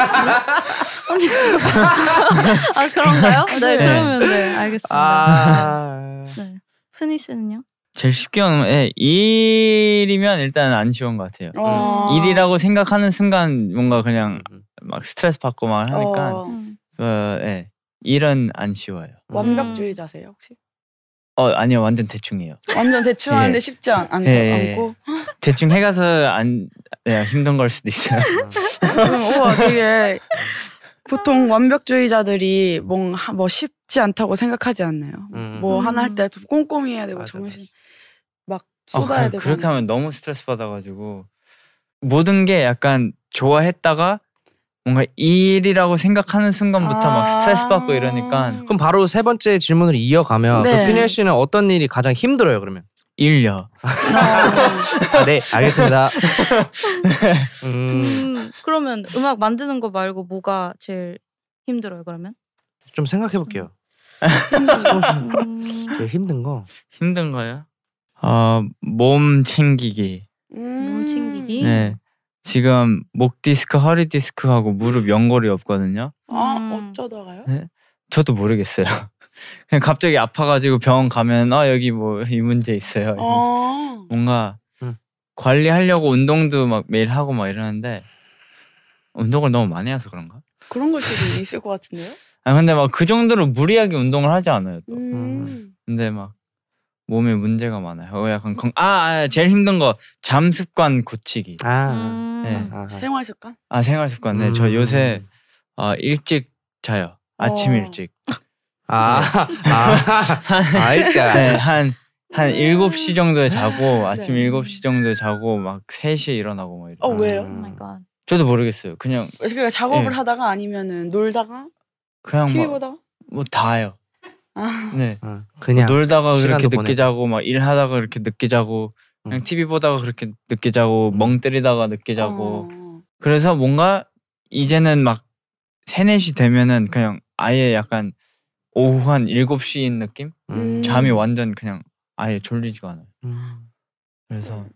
아 그런가요? <laughs> 네, 네. 그러면 네 알겠습니다. 아... 네. 푸니 씨는요? 제일 쉽게 하는 예, 일이면 일단 안 쉬운 것 같아요. 아~ 일이라고 생각하는 순간 뭔가 그냥 막 스트레스 받고 막 하니까 어. 어, 예. 일은 안 쉬워요. 음. 완벽주의자세요 혹시? 어 아니요 완전 대충이에요. 완전 대충 <laughs> 예. 하는데 예. 쉽지 않, 않, 예. 예. 고 대충 해가서 안 예, 힘든 걸 수도 있어요. 음, 우와 되게 보통 완벽주의자들이 뭔, 뭐 쉽지 않다고 생각하지 않나요? 음. 뭐 하나 할때 꼼꼼히 해야 되고 맞아, 정신 막 어, 쏟아야 어, 되고 그렇게 하면 너무 스트레스 받아가지고 모든 게 약간 좋아했다가 뭔가 일이라고 생각하는 순간부터 아~ 막 스트레스 받고 이러니까 그럼 바로 세 번째 질문을 이어가면 네. 그 피넬 씨는 어떤 일이 가장 힘들어요 그러면? 일요. 아, 네 알겠습니다. <laughs> 음. 음, 그러면 음악 만드는 거 말고 뭐가 제일 힘들어요 그러면? 좀 생각해 볼게요. 네, 힘든 거. 힘든 거요? 어몸 챙기기. 음~ 몸 챙기기. 네. 지금 목 디스크, 허리 디스크하고 무릎 연골이 없거든요. 아 음. 어쩌다가요? 네? 저도 모르겠어요. <laughs> 그냥 갑자기 아파가지고 병원 가면 아 여기 뭐 이 문제 있어요. 어. 뭔가 응. 음. 관리하려고 운동도 막 매일 하고 막 이러는데 운동을 너무 많이 해서 그런가? 그런 것 수도 있을 것 같은데요? 아 근데 막 그 정도로 무리하게 운동을 하지 않아요 또. 음. 근데 막 몸에 문제가 많아요. 어, 약간 건... 아, 아, 제일 힘든 거 잠습관 고치기. 아, 음. 네. 아, 아, 생활 습관? 아 생활 습관. 네, 음. 저 요새 어, 일찍 자요. 아침 어. 일찍. 아, 네. 아, 아, 찍 네, 한한 7시 정도에 자고 네. 아침 네. 7시 정도에 자고 막 3시에 일어나고 막 뭐 이래요. 어, 왜요? 아. 저도 모르겠어요. 그냥 그러니까 작업을 네. 하다가 아니면은 놀다가 그냥 TV 뭐, 보다가 뭐 다요. 아. 네. 어, 그냥 뭐 놀다가 그렇게 늦게 보내 자고 막 일하다가 그렇게 늦게 자고 음. 그냥 음. TV 보다가 그렇게 늦게 자고 음. 멍 때리다가 늦게 자고 어. 그래서 뭔가 이제는 막 3, 4시 되면은 그냥 아예 약간 오후 한 7시인 느낌? 음. 잠이 완전 그냥 아예 졸리지가 않아요. 음. 그래서 음.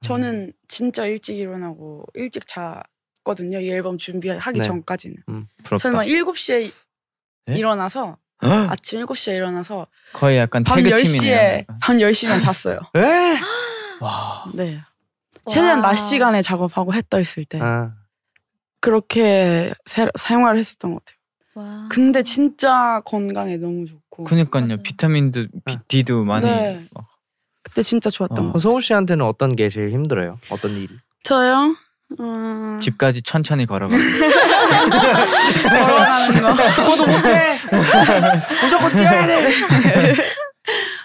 저는 진짜 일찍 일어나고 일찍 자거든요. 이 앨범 준비하기 네. 전까지는. 음, 저는 막 7시에 네? 일어나서 어? 아침 7시에 일어나서 거의 약간 밤 10시에 그러니까. 밤 10시면 잤어요. 에? <gasps> 와. 네. 최대한 낮 시간에 작업하고 했다 있을 때 아. 그렇게 세, 생활을 했었던 것 같아요. 와. 근데 진짜 건강에 너무 좋고. 그니까요. 비타민도 비, 아. D도 많이. 네. 그때 진짜 좋았던 어. 것 어, 같아요. 소우 씨한테는 어떤 게 제일 힘들어요? 어떤 일이? 저요? 음... 집까지 천천히 걸어가고 걸어가는 거 죽어도 못해 무조건 뛰어야 돼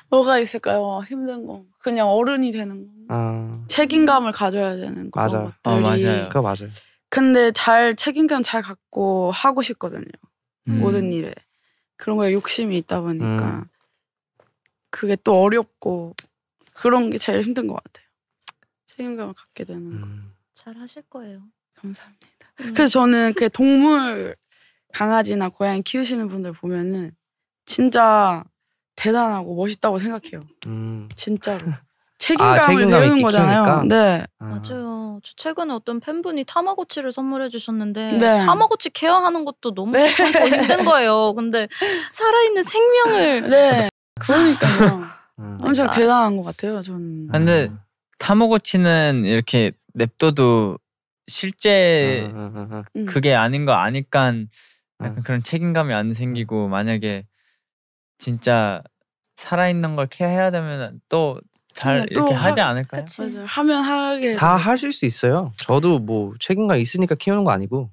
뭐가 있을까요 힘든 거 그냥 어른이 되는 거 아... 책임감을 가져야 되는 거 맞아 것들이... 어, 맞아요 그거 맞아요 근데 잘 책임감 잘 갖고 하고 싶거든요 음. 모든 일에 그런 거에 욕심이 있다 보니까 음. 그게 또 어렵고 그런 게 제일 힘든 것 같아요 책임감을 갖게 되는 거 음. 잘 하실 거예요. 감사합니다. 음. 그래서 저는 그 동물 강아지나 고양이 키우시는 분들 보면은 진짜 대단하고 멋있다고 생각해요. 음. 진짜로. <laughs> 책임감을 아, 책임감 배는 거잖아요. 키우니까? 네. 아. 맞아요. 저 최근에 어떤 팬분이 타마고치를 선물해 주셨는데 네. 타마고치 케어하는 것도 너무 네. 귀찮고 힘든 거예요. 근데 살아있는 생명을 <laughs> 네. 그러니까요. 아. 엄청 아. 대단한 것 같아요. 저는. 음. 근데 타마고치는 이렇게 냅둬도 실제 음. 그게 아닌 거 아니까 약간 아. 그런 책임감이 안 생기고 음. 만약에 진짜 살아있는 걸 케어해야 되면 또 잘 이렇게 하, 하지 않을까요? 그치. 맞아. 하면 하게 다 하실 수 있어요. 저도 뭐 책임감 있으니까 키우는 거 아니고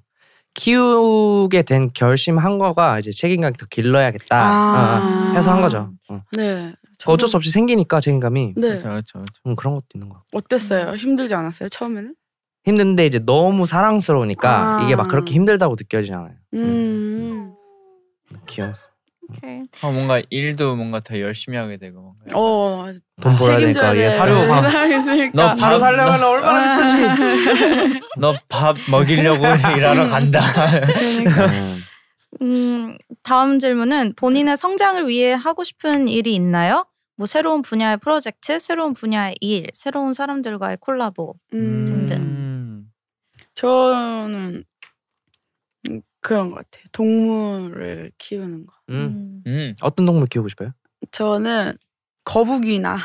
키우게 된 결심한 거가 이제 책임감이 더 길러야겠다 아. 어, 해서 한 거죠. 어. 네. 저는... 뭐 어쩔 수 없이 생기니까 책임감이. 네. 그렇죠, 그렇죠, 그렇죠, 음, 그런 것도 있는 것 같고. 어땠어요? 힘들지 않았어요 처음에는? 힘든데 이제 너무 사랑스러우니까 아 이게 막 그렇게 힘들다고 느껴지잖아요 음. 음. 음. 귀여워서. 오케이. 어, 뭔가 일도 뭔가 더 열심히 하게 되고. 어. 돈 벌어야 되니까 얘 사료 네. 너 바로 살려면 얼마나 쓰지? 아. 너밥 먹이려고 <laughs> 일하러 간다. 그러니까. 음. 음, 다음 질문은 본인의 성장을 위해 하고 싶은 일이 있나요? 뭐 새로운 분야의 프로젝트, 새로운 분야의 일, 새로운 사람들과의 콜라보 음. 등등. 저는 그런 것 같아요. 동물을 키우는 거. 음. 음. 음. 어떤 동물 키우고 싶어요? 저는 거북이나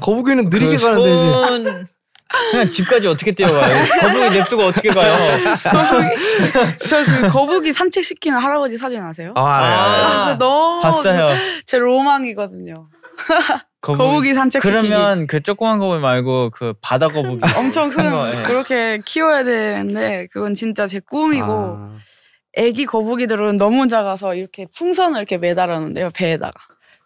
거북이는 느리게 가는데 이 그냥 집까지 어떻게 뛰어가요? 거북이 냅두고 어떻게 가요? 거북이 저그 거북이 산책 시키는 할아버지 사진 아세요? 아, 아 아, 아, 너무 봤어요. 제 로망이거든요. 거북이, <laughs> 거북이 산책 그러면 시키기. 그 조그만 거북이 말고 그 바다 거북이 엄청 큰 거, 예. 그렇게 키워야 되는데 그건 진짜 제 꿈이고 아. 애기 거북이들은 너무 작아서 이렇게 풍선을 이렇게 매달았는데요 배에다가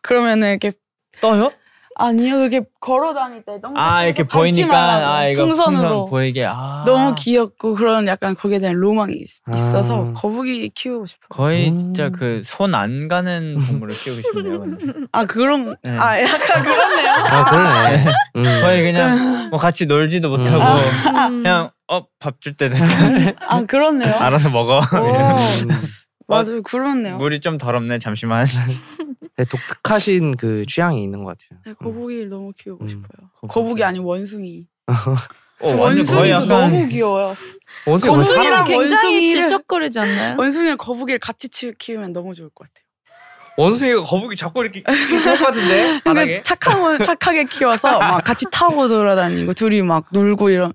그러면은 이렇게 떠요? 아니요, 그게 걸어 다닐 때 너무 아 이렇게 보이니까 아 이거 풍선으로 풍선 보이게 아. 너무 귀엽고 그런 약간 거기에 대한 로망이 있, 아. 어서 거북이 키우고 싶어요. 거의 음. 진짜 그 손 안 가는 동물을 키우고 싶네요. <laughs> 아 그럼 네. 아 약간 그렇네요. 아 그러네. 네. 음. 거의 그냥 음. 뭐 같이 놀지도 못하고 음. 그냥 어밥 줄 때 됐다. 아 그렇네요. <laughs> 알아서 먹어. <laughs> 어, 맞아요. 그렇네요. 물이 좀 더럽네. 잠시만. 네, <laughs> 독특하신 그 취향이 있는 것 같아요. 네, 거북이를 음. 너무 키우고 음. 싶어요. 거북이, 거북이 아닌 원숭이. <laughs> 어, 어 원숭이도 약간... 너무 귀여워요. 원숭이 랑 원숭이를... 질척거리지 않나요? 원숭이랑 거북이를 같이 키우면 너무 좋을 것 같아요. 원숭이가 거북이 잡고 이렇게 똑같은데 <laughs> 바닥에 착하면 착하게 키워서 <laughs> 막 같이 타고 돌아다니고 둘이 막 놀고 이런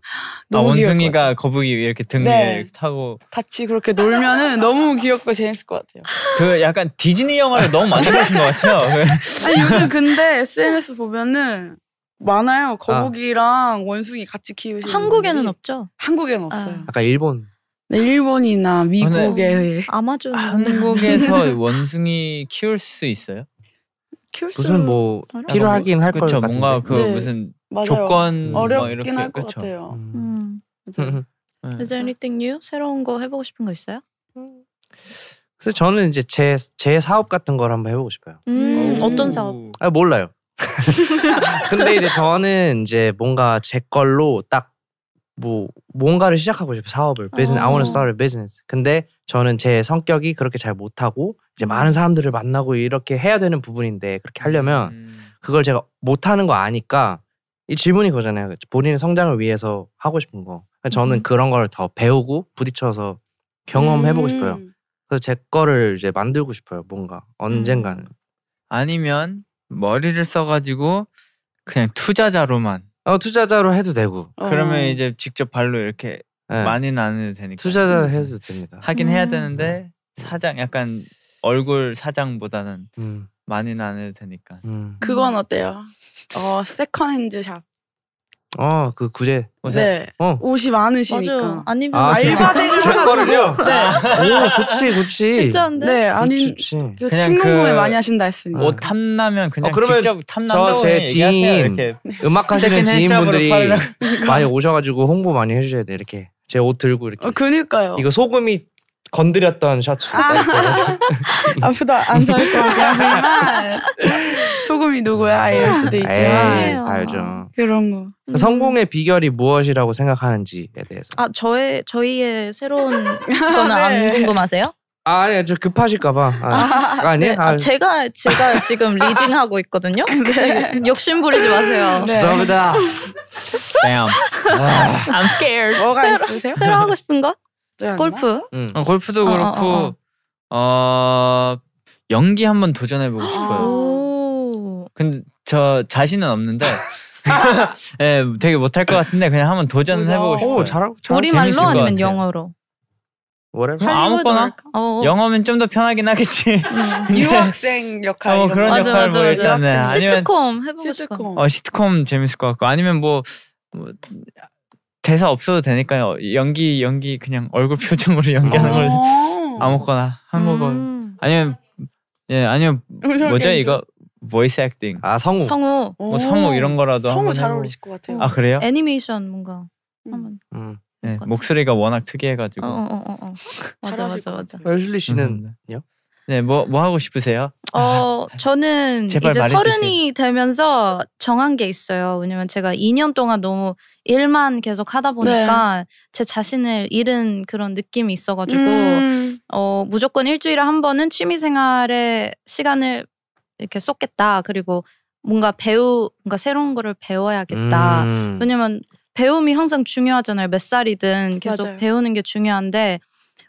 아, 원숭이가 거북이 이렇게 등 네. 위에 타고 같이 그렇게 놀면은 너무 귀엽고 재밌을 것 같아요. 그 약간 디즈니 영화를 너무 많이 보신 것 같아요. <laughs> 그 아니 요즘 근데 SNS 보면은 많아요. 아. 거북이랑 아. 원숭이 같이 키우시는 한국에는 분이. 없죠. 한국에는 없어요. 아까 일본 네, 일본이나 미국에 아, 네. 음, 아마존 한국에서 <laughs> 원숭이 키울 수 있어요? 키울 수 무슨 뭐 어려워. 필요하긴 할것 같은데 뭔가 그 네. 무슨 맞아요. 조건 뭐 어렵긴 할것 같아요. 음. 음. <laughs> 네. Is there anything new? 새로운 거 해보고 싶은 거 있어요? 그래서 저는 이제 제 제 사업 같은 걸 한번 해보고 싶어요. 음, 어떤 사업? 아 몰라요. <laughs> 근데 이제 저는 이제 뭔가 제 걸로 딱뭐 뭔가를 시작하고 싶어 사업을 business 오. I want to start a business 근데 저는 제 성격이 그렇게 잘 못하고 이제 음. 많은 사람들을 만나고 이렇게 해야 되는 부분인데 그렇게 하려면 그걸 제가 못하는 거 아니까 이 질문이 그거잖아요 본인의 성장을 위해서 하고 싶은 거 그러니까 저는 음. 그런 걸 더 배우고 부딪혀서 경험해보고 음. 싶어요 그래서 제 거를 이제 만들고 싶어요 뭔가 언젠가는 음. 아니면 머리를 써가지고 그냥 투자자로만 어, 투자자로 해도 되고. 어. 그러면 이제 직접 발로 이렇게 네. 많이는 안해 되니까. 투자자 해도 됩니다. 하긴 음. 해야 되는데 네. 사장 약간 얼굴 사장보다는 음. 많이는 안해 되니까. 음. 그건 어때요? 어 세컨핸드 샵. 아, 그 구제. 네. 어. 옷이 많으시니까. 안 입으면 아, 알바생을 제 거를요? 네. 아, 오, 좋지, 좋지. 괜찮은데? 네, 그 아니 충동구매 그 많이 하신다 했으니. 옷 탐나면 그냥 어, 직접 탐난다고 저제 지인 음악 하시는 지인분들이 많이 오셔 가지고 홍보 많이 해 주셔야 돼. 이렇게 제 옷 들고 이렇게. 어, 그니까요. 이거 소금이 건드렸던 셔츠. 앞으로 안살 거긴 지만 소금이 누구야 이럴 아, 수도 있지만 에이, 예, 예, 알죠. 그런 거. 그 성공의 비결이 무엇이라고 생각하는지에 대해서. 아 저의 저희의 새로운 <laughs> 거는 네. 안 궁금하세요? 아, 아저 급하실까봐. 아, 아. 아 아니 네. 아, 아, 제가, 제가 <laughs> 지금 리딩하고 있거든요. 네. 욕심 부리지 마세요. 네. 죄송합니다. Damn. I'm scared. 뭐가 새로, 있으세요? 새로 하고 싶은 거? 골프? 응. 어, 골프도 어, 그렇고 어, 어, 어. 연기 한번 도전해보고 아. 싶어요. 근데 저 자신은 없는데 <laughs> 예, 네, 되게 못할 것 같은데 그냥 한번 도전해보고 싶어요. 오, 잘하고 잘 우리말로 아니면 영어로? 아, 아무거나 할까? 어, 어. 영어면 좀 더 편하긴 하겠지. 음. <laughs> 네. 유학생 역할. 어, 그런 맞아, 역할 맞아, 뭐 일단 네. 시트콤 해보고 싶어. 어 시트콤 재밌을 것 같고 아니면 뭐, 뭐 대사 없어도 되니까요. 연기 연기 그냥 얼굴 <laughs> 표정으로 연기하는 걸 어. 아무거나 한국어 음. 아니면 예 아니면 <laughs> 뭐죠 이거 보이스 액팅 아 성우 성우 뭐 성우 이런 거라도 성우 잘 어울리실 것 같아요. 아 그래요? 애니메이션 뭔가 음. 한번. 음. 네, 목소리가 워낙 특이해가지고. 어, 어, 어, 어. <laughs> 맞아 맞아 맞아. 웨슬리 어, 씨는요? 음. 네, 뭐, 뭐 하고 싶으세요? 어, <laughs> 저는 이제 서른이 되면서 정한 게 있어요. 왜냐면 제가 2년 동안 너무 일만 계속 하다 네. 보니까 네. 제 자신을 잃은 그런 느낌이 있어가지고, 음. 어, 무조건 일주일에 한 번은 취미 생활에 시간을 이렇게 쏟겠다. 그리고 뭔가 배우, 뭔가 새로운 거를 배워야겠다. 음. 왜냐면 배움이 항상 중요하잖아요. 몇 살이든 계속 맞아요. 배우는 게 중요한데,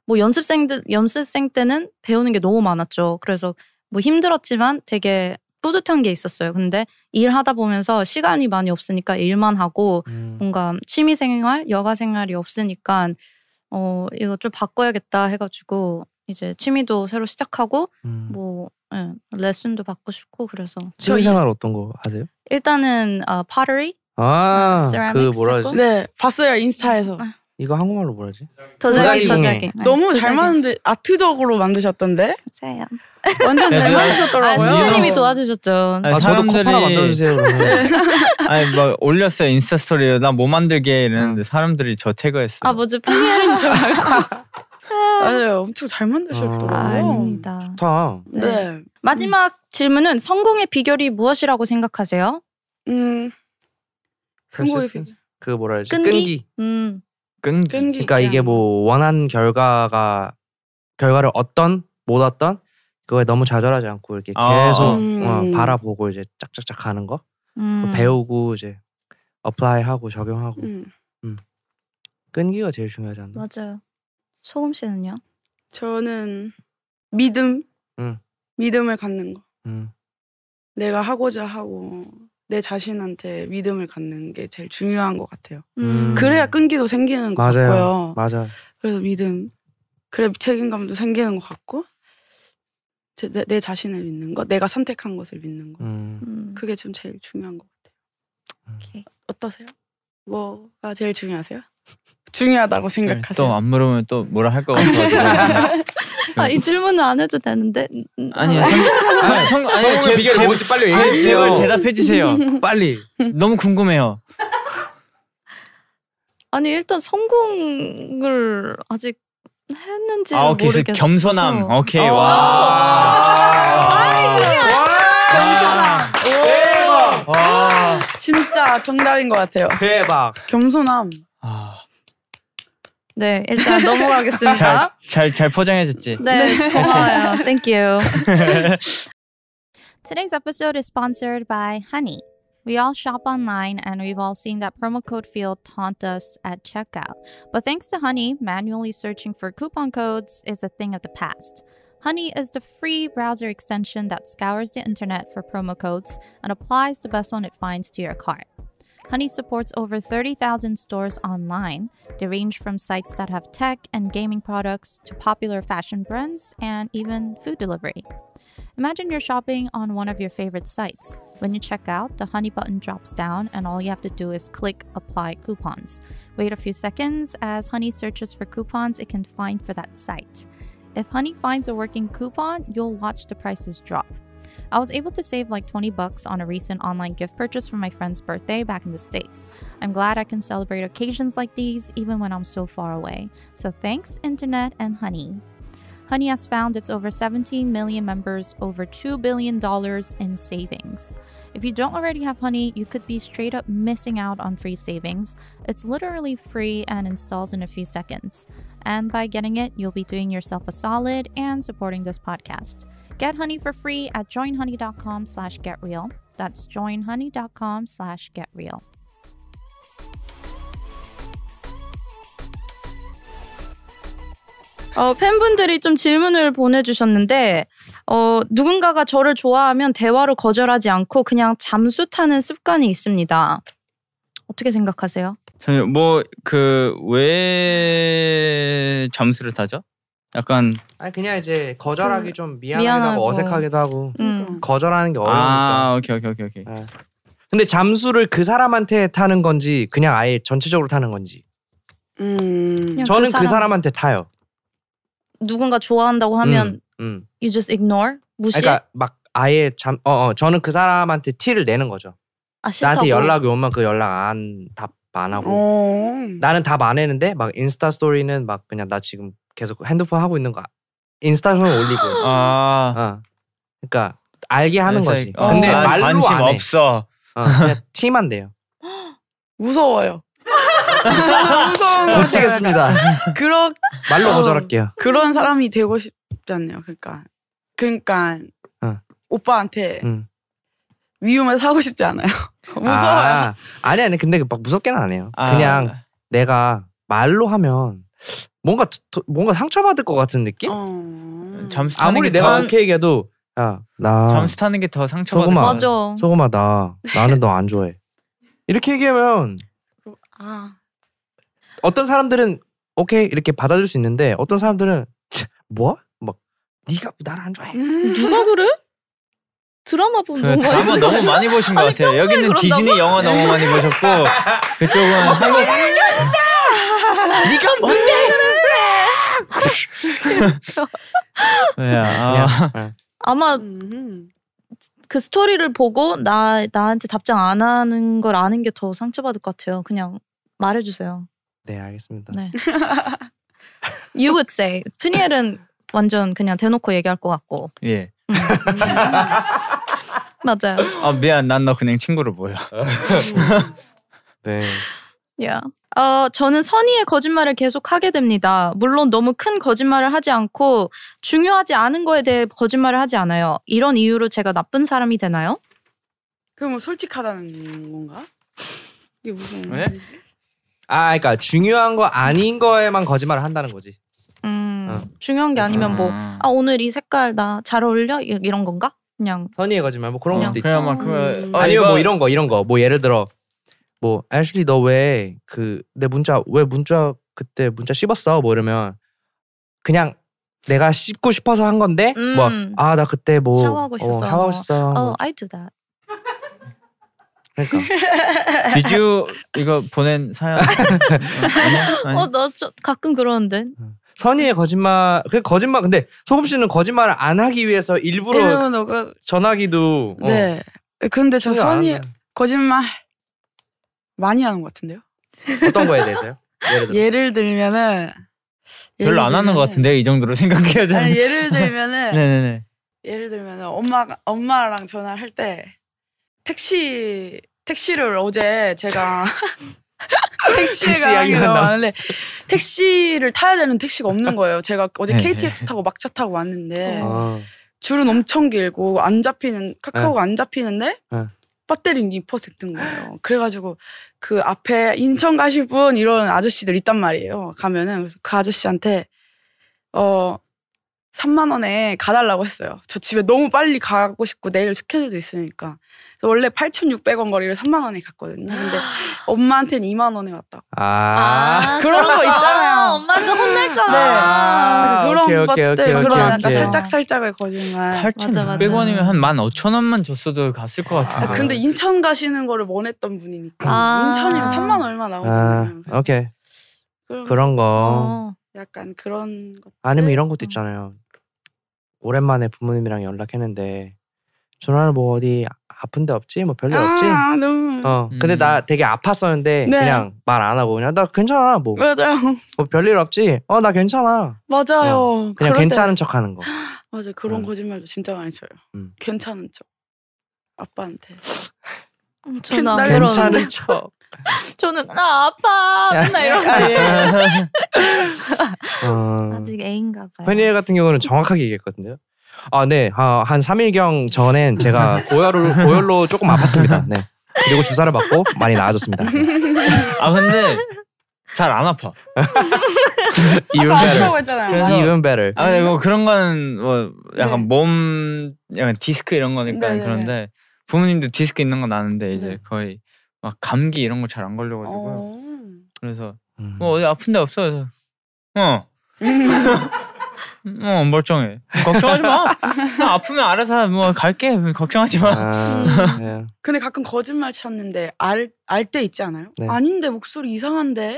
뭐 연습생 연습생 때는 배우는 게 너무 많았죠. 그래서 뭐 힘들었지만 되게 뿌듯한 게 있었어요. 근데 일하다 보면서 시간이 많이 없으니까 일만 하고 음. 뭔가 취미 생활, 여가 생활이 없으니까 어 이거 좀 바꿔야겠다 해가지고 이제 취미도 새로 시작하고 음. 뭐 네, 레슨도 받고 싶고 그래서 취미 생활 어떤 거 하세요? 일단은 아 파터리 아그 아, 뭐라 지네 봤어요 인스타에서. 아. 이거 한국말로 뭐라지? 도자기 도자기. 네. 너무 잘 만든 아트적으로 만드셨던데? 맞아요. 완전 잘 네, 네. 만드셨더라고요. 아, 수님이 아, 도와주셨죠. 아, 아 사람들이 만들어주세요. <laughs> 아니 막 뭐 올렸어요 인스타 스토리에 나뭐 만들게 이랬는데 음. 사람들이 저 태그했어요. 아 뭐지 팬이라는 줄 알고. <laughs> 아요 엄청 잘 만드셨더라고요. 아, 닙니다 좋다. 네. 네. 마지막 질문은 성공의 비결이 무엇이라고 생각하세요? 음. 성공의 비결. 그 뭐라 해야지? 끈기. 끈기. 음. 끈기. 끈기 그러니까 이게 뭐 원한 결과가 결과를 얻던 못 얻던 그거에 너무 좌절하지 않고 이렇게 아. 계속 음. 어, 바라보고 이제 짝짝짝 가는거 뭐 음. 배우고 이제 어플라이하고 적용하고 음. 끈기가 음. 제일 중요하지 않나? 맞아요. 소금 씨는요? 저는 믿음, 음. 믿음을 갖는 거. 음. 내가 하고자 하고 내 자신한테 믿음을 갖는 게 제일 중요한 것 같아요. 음. 그래야 끈기도 생기는 것 맞아요. 같고요. 맞아. 그래서 믿음, 그래 책임감도 생기는 것 같고 내, 내, 자신을 믿는 것, 내가 선택한 것을 믿는 것, 음. 음. 그게 지금 제일 중요한 것 같아요. 오케이. 어떠세요? 뭐가 제일 중요하세요? 중요하다고 네, 생각하세요? 또 안 물으면 또 뭐라 할것 같아서 <laughs> 아, 이 네. 질문은 안 해도 되는데. 음, 음, 아니요. 음. <laughs> 성, 성, 아니, 제 비결 뭔지 빨리 얘기해 주세요. 대답해 주세요. <laughs> 빨리. 너무 궁금해요. 아니 일단 성공을 아직 했는지 아, 오케이, 모르겠어. 겸손함. 오케이 어. 아. 와. 와. 아이, 그게 겸손함. 대박. 와. 진짜 정답인 것 같아요. 대박. 겸손함. 아. 네, 일단 넘어가겠습니다. 잘, 잘, 잘 포장해줬지? 네, 고마워요. <laughs> Thank you. <laughs> Today's episode is sponsored by Honey. We all shop online and we've all seen that promo code field taunt us at checkout. But thanks to Honey, manually searching for coupon codes is a thing of the past. Honey is the free browser extension that scours the internet for promo codes and applies the best one it finds to your cart. Honey supports over 30,000 stores online. They range from sites that have tech and gaming products to popular fashion brands and even food delivery. Imagine you're shopping on one of your favorite sites. When you check out, the Honey button drops down, and all you have to do is click Apply Coupons. Wait a few seconds. As Honey searches for coupons it can find for that site. If Honey finds a working coupon, you'll watch the prices drop. I was able to save like 20 bucks on a recent online gift purchase for my friend's birthday back in the States. I'm glad I can celebrate occasions like these even when I'm so far away. So thanks, Internet and Honey. Honey has found its over 17 million members over $2 billion in savings. If you don't already have Honey, you could be straight up missing out on free savings. It's literally free and installs in a few seconds. And by getting it, you'll be doing yourself a solid and supporting this podcast. Get Honey for free at joinhoney.com slash getreal. That's joinhoney.com slash getreal. 어, 팬분들이 좀 질문을 보내주셨는데, 어, 누군가가 저를 좋아하면 대화로 거절하지 않고 그냥 잠수 타는 습관이 있습니다. 어떻게 생각하세요? 뭐, 그, 왜 잠수를 타죠? 약간 아니 그냥 이제 거절하기 그, 좀 미안하기도 미안하고. 하고 어색하기도 하고 그러니까. 음. 거절하는 게 어려우니까. 아 오케이 오케이 오케이 네. 근데 잠수를 그 사람한테 타는 건지 그냥 아예 전체적으로 타는 건지. 음. 그 저는 그, 사람, 그 사람한테 타요. 누군가 좋아한다고 하면 음, 음. you just ignore 무시. 그러니까 막 아예 잠 어, 어, 저는 그 사람한테 티를 내는 거죠. 아, 나한테 연락이 오면 그 연락 안 답 안 하고 오. 어. 나는 답안 했는데 막 인스타 스토리는 막 그냥 나 지금 계속 핸드폰 하고 있는 거 인스타그램 올리고. <gasps> 아. 어. 그러니까 알게 하는 거지. 어. 근데 아, 말로 관심 안 해. 없어. 어, 그냥 티만 돼요. <gasps> 무서워요. <laughs> 무서워요. 고치겠습니다. <laughs> 그러 말로 어, 거절할게요. 그런 사람이 되고 싶지 않네요. 그러니까 그러니까 어. 오빠한테 음. 위움을 사고 싶지 않아요. <laughs> 무서워요. 아, 니 아니 근데 막 무섭게는 안 해요. 아, 그냥 아. 내가 말로 하면 뭔가 뭔가 상처받을 것 같은 느낌? 어... 잠수 아무리 내가 더... 좋게 얘기해도 야나 잠수 타는 게 더 상처받는 맞아 소금아 나 나는 너 안 좋아해 이렇게 얘기하면 아... 어떤 사람들은 오케이 이렇게 받아줄 수 있는데 어떤 사람들은 뭐? 막 네가 나를 안 좋아해 음, 누가 그래? 드라마 본 그, 드라마 너무 많이 보신 것 같아요. 여기는 그런다고? 디즈니 영화 너무 많이 보셨고 그쪽은 아, 한국. 네가 뭔데? 어, <laughs> 네, 아. 네. 마그 스토리를 보고 나 나한테 답장 안 하는 걸 아는 게 더 상처받을 것 같아요. 그냥 말해주세요. 네 알겠습니다. 네. <laughs> you would say 푸니엘은 완전 그냥 대놓고 얘기할 것 같고. 예. 음. <laughs> 맞아요. 아 미안 난 너 그냥 친구로 보여. 음. 네. Yeah. 어, 저는 선의의 거짓말을 계속 하게 됩니다. 물론 너무 큰 거짓말을 하지 않고 중요하지 않은 거에 대해 거짓말을 하지 않아요. 이런 이유로 제가 나쁜 사람이 되나요? 그럼 뭐 솔직하다는 건가? 이게 무슨 왜? 아, 그러니까 중요한 거 아닌 거에만 거짓말을 한다는 거지. 음, 어. 중요한 게 아니면 뭐, 음. 아 오늘 이 색깔 나 잘 어울려 이- 런 건가? 그냥 선의의 거짓말 뭐 그런 그냥 것도 있지. 그냥 막 그, 어, 아니면 이거- 뭐 이런 거 이런 거뭐 예를 들어 뭐 애슐리 너왜그내 문자 왜 문자 그때 문자 씹었어 뭐 이러면 그냥 내가 씹고 싶어서 한 건데 음. 뭐아 나 그때 뭐 샤워하고 어, 있었어 어, 샤워하고 있어 어 뭐. I do that 그러니까 <laughs> Did you 이거 보낸 사연 <laughs> 어나 어, 가끔 그러는데 선의의 거짓말 그 거짓말 근데 소금 씨는 거짓말을 안 하기 위해서 일부러 전화기도 어. 네 근데 저 선의 거짓말 많이 하는 것 같은데요. 어떤 거에 대해서요? 예를, 들면. 은 별로 안 하는 것 같은데 이 정도로 생각해야 되는. 아니, 예를 들면은 <laughs> 네네네. 예를 들면은 엄마 엄마랑 전화를 할 때 택시 택시를 어제 제가 <laughs> 택시가 가기로 왔는데 택시를 타야 되는 택시가 없는 거예요. 제가 어제 KTX 네, 네. 타고 막차 타고 왔는데 어. 줄은 엄청 길고 안 잡히는 카카오가 네. 안 잡히는데 배터리 2%인 거예요. 그래가지고 그 앞에 인천 가실 분 이런 아저씨들 있단 말이에요. 가면은 그래서 그 아저씨한테 어 3만 원에 가달라고 했어요. 저 집에 너무 빨리 가고 싶고 내일 스케줄도 있으니까. 원래 8,600원 거리를 3만 원에 갔거든요. 근데 <gasps> 엄마한테는 2만 원에 왔다고. 아, 아 그런 거 있잖아요. 엄마한테 혼날까 봐. 아, 그러니까 그런 오케이, 오케이, 오케이, 그런 약간 오케이. 살짝 살짝의 거짓말. 8,600원이면 한 15,000원만 줬어도 갔을 것 같은데. 아, 근데 인천 가시는 거를 원했던 분이니까 아. 인천이면 3만 얼마 나오잖아요. 아, 오케이. 그런 거. 어. 약간 그런 것. 아니면 이런 것도 있잖아요. 오랜만에 부모님이랑 연락했는데 준환아 뭐 어디 아픈데 없지? 뭐 별일 아, 없지? 너무... 어. 근데 음. 나 되게 아팠었는데 네. 그냥 말 안 하고 그냥 나 괜찮아 뭐. 맞아요. 뭐 별일 없지? 어 나 괜찮아. 맞아요. 어, 그냥 괜찮은 때... 척 하는 거. <gasps> 맞아 그런 어. 거짓말도 진짜 많이 쳐요. 음. 괜찮은 척. 아빠한테. 엄청나 괜, 괜찮은 척. <laughs> 저는 나 아파 맨날 이러는데 예. <laughs> 어... 아직 애인가 봐요. 페니엘 같은 경우는 정확하게 얘기했거든요. 아, 네. 아, 한 3일경 전엔 제가 고열로, 고열로 조금 아팠습니다. 네. 그리고 주사를 맞고 많이 나아졌습니다. 네. 아, 근데 잘 안 아파. even <laughs> better. 그래서- Even better. 아, 네, 뭐 그런 건 뭐 약간 네. 몸 약간 디스크 이런 거니까 네, 네 그런데 부모님도 디스크 있는 건 아는데 이제 네. 거의 막 감기 이런 거 잘 안 걸려가지고 요 어. 그래서 음. 뭐 어디 아픈 데 없어 요래서어 <laughs> 어 멀쩡해. 걱정하지 마. 아프면 알아서 뭐 갈게. 걱정하지 마. 아, 네. 근데 가끔 거짓말 쳤는데 알 알 때 있지 않아요? 네. 아닌데 목소리 이상한데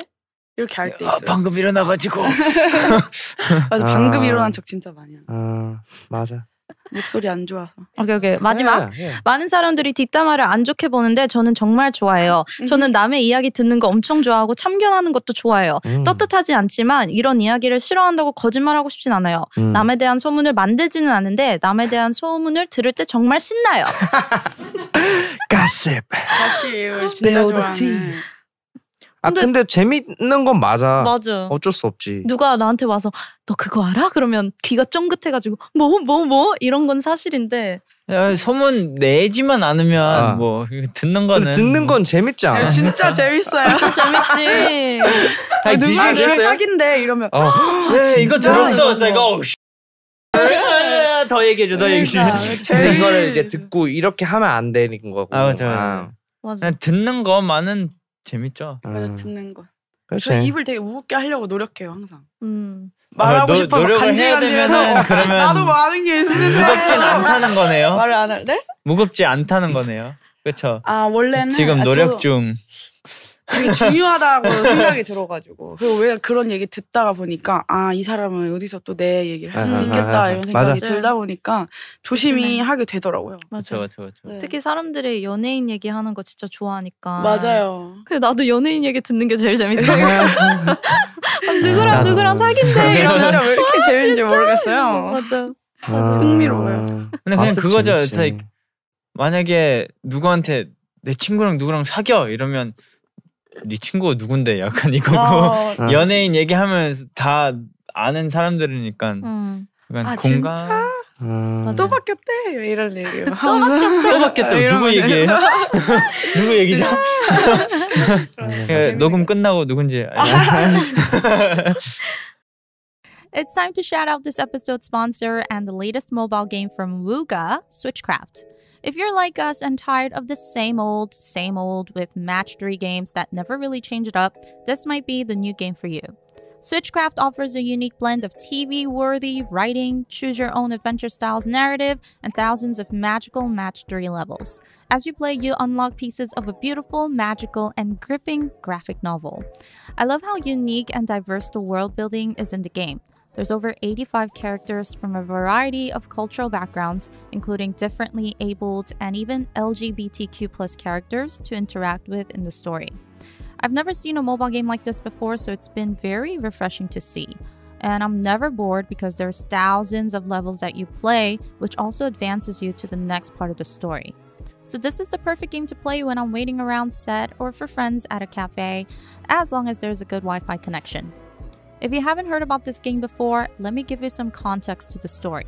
이렇게 알때 아, 있어요. 아, 방금 일어나가지고. <laughs> 맞아 방금 아, 일어난 적 진짜 많이 하. 아 맞아. 목소리 안 좋아서. 오케이 오케이 마지막 예, 예. 많은 사람들이 뒷담화를 안 좋게 보는데 저는 정말 좋아해요. 음. 저는 남의 이야기 듣는 거 엄청 좋아하고 참견하는 것도 좋아해요. 음. 떳떳하지 않지만 이런 이야기를 싫어한다고 거짓말하고 싶진 않아요. 음. 남에 대한 소문을 만들지는 않은데 남에 대한 소문을 들을 때 정말 신나요. 가십. 가십. 스페어 더 티. 아 근데, 근데 재밌는 건 맞아. 맞아. 어쩔 수 없지. 누가 나한테 와서 너 그거 알아? 그러면 귀가 쫑긋해가지고 뭐 뭐뭐 뭐, 뭐? 이런 건 사실인데. 야, 소문 내지만 않으면 아. 뭐 듣는 거는 듣는 건 재밌지 아, 않아? 야, 진짜 재밌어요. 진짜 재밌지. <laughs> 아니, 아, 누가 내사귄데 이러면. 어. 아, 네, 이거 들었어. 제가 어, 더 얘기해줘, 더 얘기해줘. 그러니까 이거를 이제 듣고 이렇게 하면 안 되는 거고. 아, 맞아. 아. 맞아. 듣는 거만은 재밌죠. 그래 음. 아. 듣는 거. 그렇지. 입을 되게 무겁게 하려고 노력해요 항상. 음. 말하고 어, 싶어 간질간질해 그러면 나도 많은 뭐 게 있는데 무겁진 않다는 거네요. 말을 안 할? 네? 무겁지 않다는 거네요. 그렇죠. 아 원래는 지금 노력 아, 중. 되게 중요하다고 <laughs> 생각이 들어가지고 그리고 왜 그런 얘기 듣다가 보니까 아이 사람은 어디서 또 내 얘기를 할 수도 아, 아, 있겠다 아, 이런 생각이 맞아. 들다 보니까 조심히 네. 하게 되더라고요. 맞아, 맞아, 맞아. 네. 특히 사람들이 연예인 얘기하는 거 진짜 좋아하니까. 맞아요. 근데 나도 연예인 얘기 듣는 게 제일 재밌어요. <laughs> 누구랑 누구랑 사귄대 이러 진짜 왜 이렇게 재밌는지 모르겠어요. 맞아. 맞아. 흥미로워요. 근데 그냥 그거죠. 만약에 누구한테 내 친구랑 누구랑 사겨 이러면 네 친구가 누군데 약간 이거고 어. 아. 연예인 얘기하면 다 아는 사람들이니까 음. 약간 아, 공감. 진짜? 아... 또 바뀌었대 이런 얘기요. 또 바뀌었대. 또 바뀌었대. 누구 얘기해요 <laughs> 누구 얘기죠? <laughs> 아, 예, 녹음 끝나고 누군지. <laughs> It's time to shout out this episode's sponsor and the latest mobile game from Wooga, Switchcraft. If you're like us and tired of the same old, same old with match 3 games that never really change it up, this might be the new game for you. Switchcraft offers a unique blend of TV worthy writing, choose your own adventure styles narrative, and thousands of magical match 3 levels. As you play, you unlock pieces of a beautiful, magical, and gripping graphic novel. I love how unique and diverse the world building is in the game. There's over 85 characters from a variety of cultural backgrounds, including differently abled and even LGBTQ characters to interact with in the story. I've never seen a mobile game like this before, so it's been very refreshing to see. And I'm never bored because there's thousands of levels that you play, which also advances you to the next part of the story. So this is the perfect game to play when I'm waiting around set or for friends at a cafe, as long as there's a good Wi-Fi connection. If you haven't heard about this game before, let me give you some context to the story.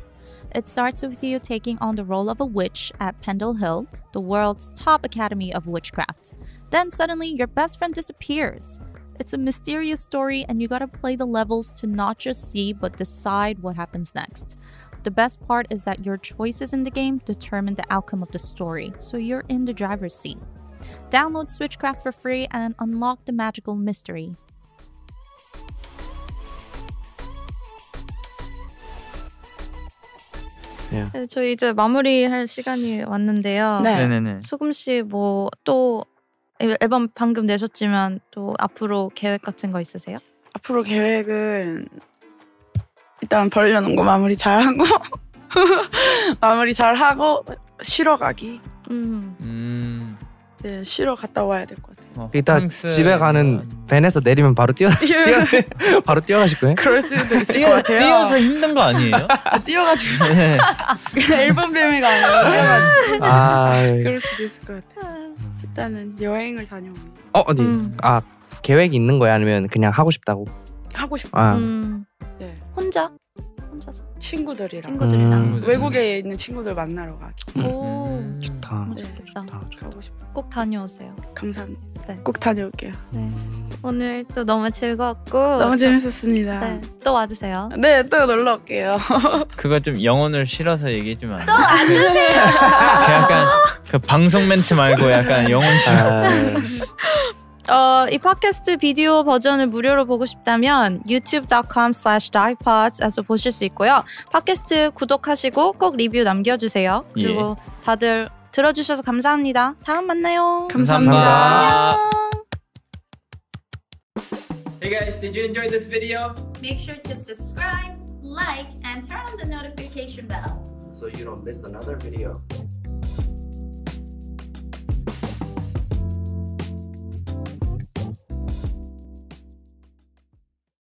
It starts with you taking on the role of a witch at Pendle Hill, the world's top academy of witchcraft. Then suddenly, your best friend disappears. It's a mysterious story, and you gotta play the levels to not just see but decide what happens next. The best part is that your choices in the game determine the outcome of the story, so you're in the driver's seat. Download Switchcraft for free and unlock the magical mystery 같아요. 예. 네, 저희 이제 마무리할 시간이 왔는데요. 네. 네네 네, 소금 씨뭐 또 앨범 방금 내셨지만 또 앞으로 계획 같은 거 있으세요? 앞으로 계획은 일단 벌려놓은 거 마무리 잘하고 <laughs> 마무리 잘하고 쉬러 가기. 음. 음. 네, 쉬러 갔다 와야 될 것 같아요. 일단 어, 집에 가는 뭐. 벤에서 내리면 바로 뛰어 <laughs> 예. 뛰어 바로 뛰어가실 거예요? 그럴 수도 있을 뛰어, 것 같아요. 뛰어서 힘든 거 아니에요? <laughs> 뛰어가지고 네. 그냥 앨범 때문에 가는 <laughs> 아, 예. 그럴 수도 있을 것 같아요. 일단은 여행을 다녀옵니다. 어 어디? 음. 아 계획이 있는 거야 아니면 그냥 하고 싶다고? 하고 싶어. 아. 음. 네. 혼자? 혼자서 친구들이랑 친구들이랑 음. 외국에 있는 친구들 만나러 가기. 음. 오 음. 좋다. 음. 좋겠다. 좋다, 좋다. 가고 싶어. 꼭 다녀오세요. 감사합니다. 네. 꼭 다녀올게요. 네. 오늘 또 너무 즐거웠고 너무 재밌었습니다. 네. 또 와주세요. 네, 또 놀러 올게요. <laughs> 그거 좀 영혼을 실어서 얘기 좀 안. 또 와주세요. <laughs> 약간 그 방송 멘트 말고 약간 영혼 아, 실어. 네. 어, 이 팟캐스트 비디오 버전을 무료로 보고 싶다면 youtube.com/divepods에서 보실 수 있고요. 팟캐스트 구독하시고 꼭 리뷰 남겨주세요. 그리고 예. 다들 들어주셔서 감사합니다. 다음 만나요. 감사합니다. 감사합니다. Hey guys, did you enjoy this video? Make sure to subscribe, like, and turn on the notification bell so you don't miss another video.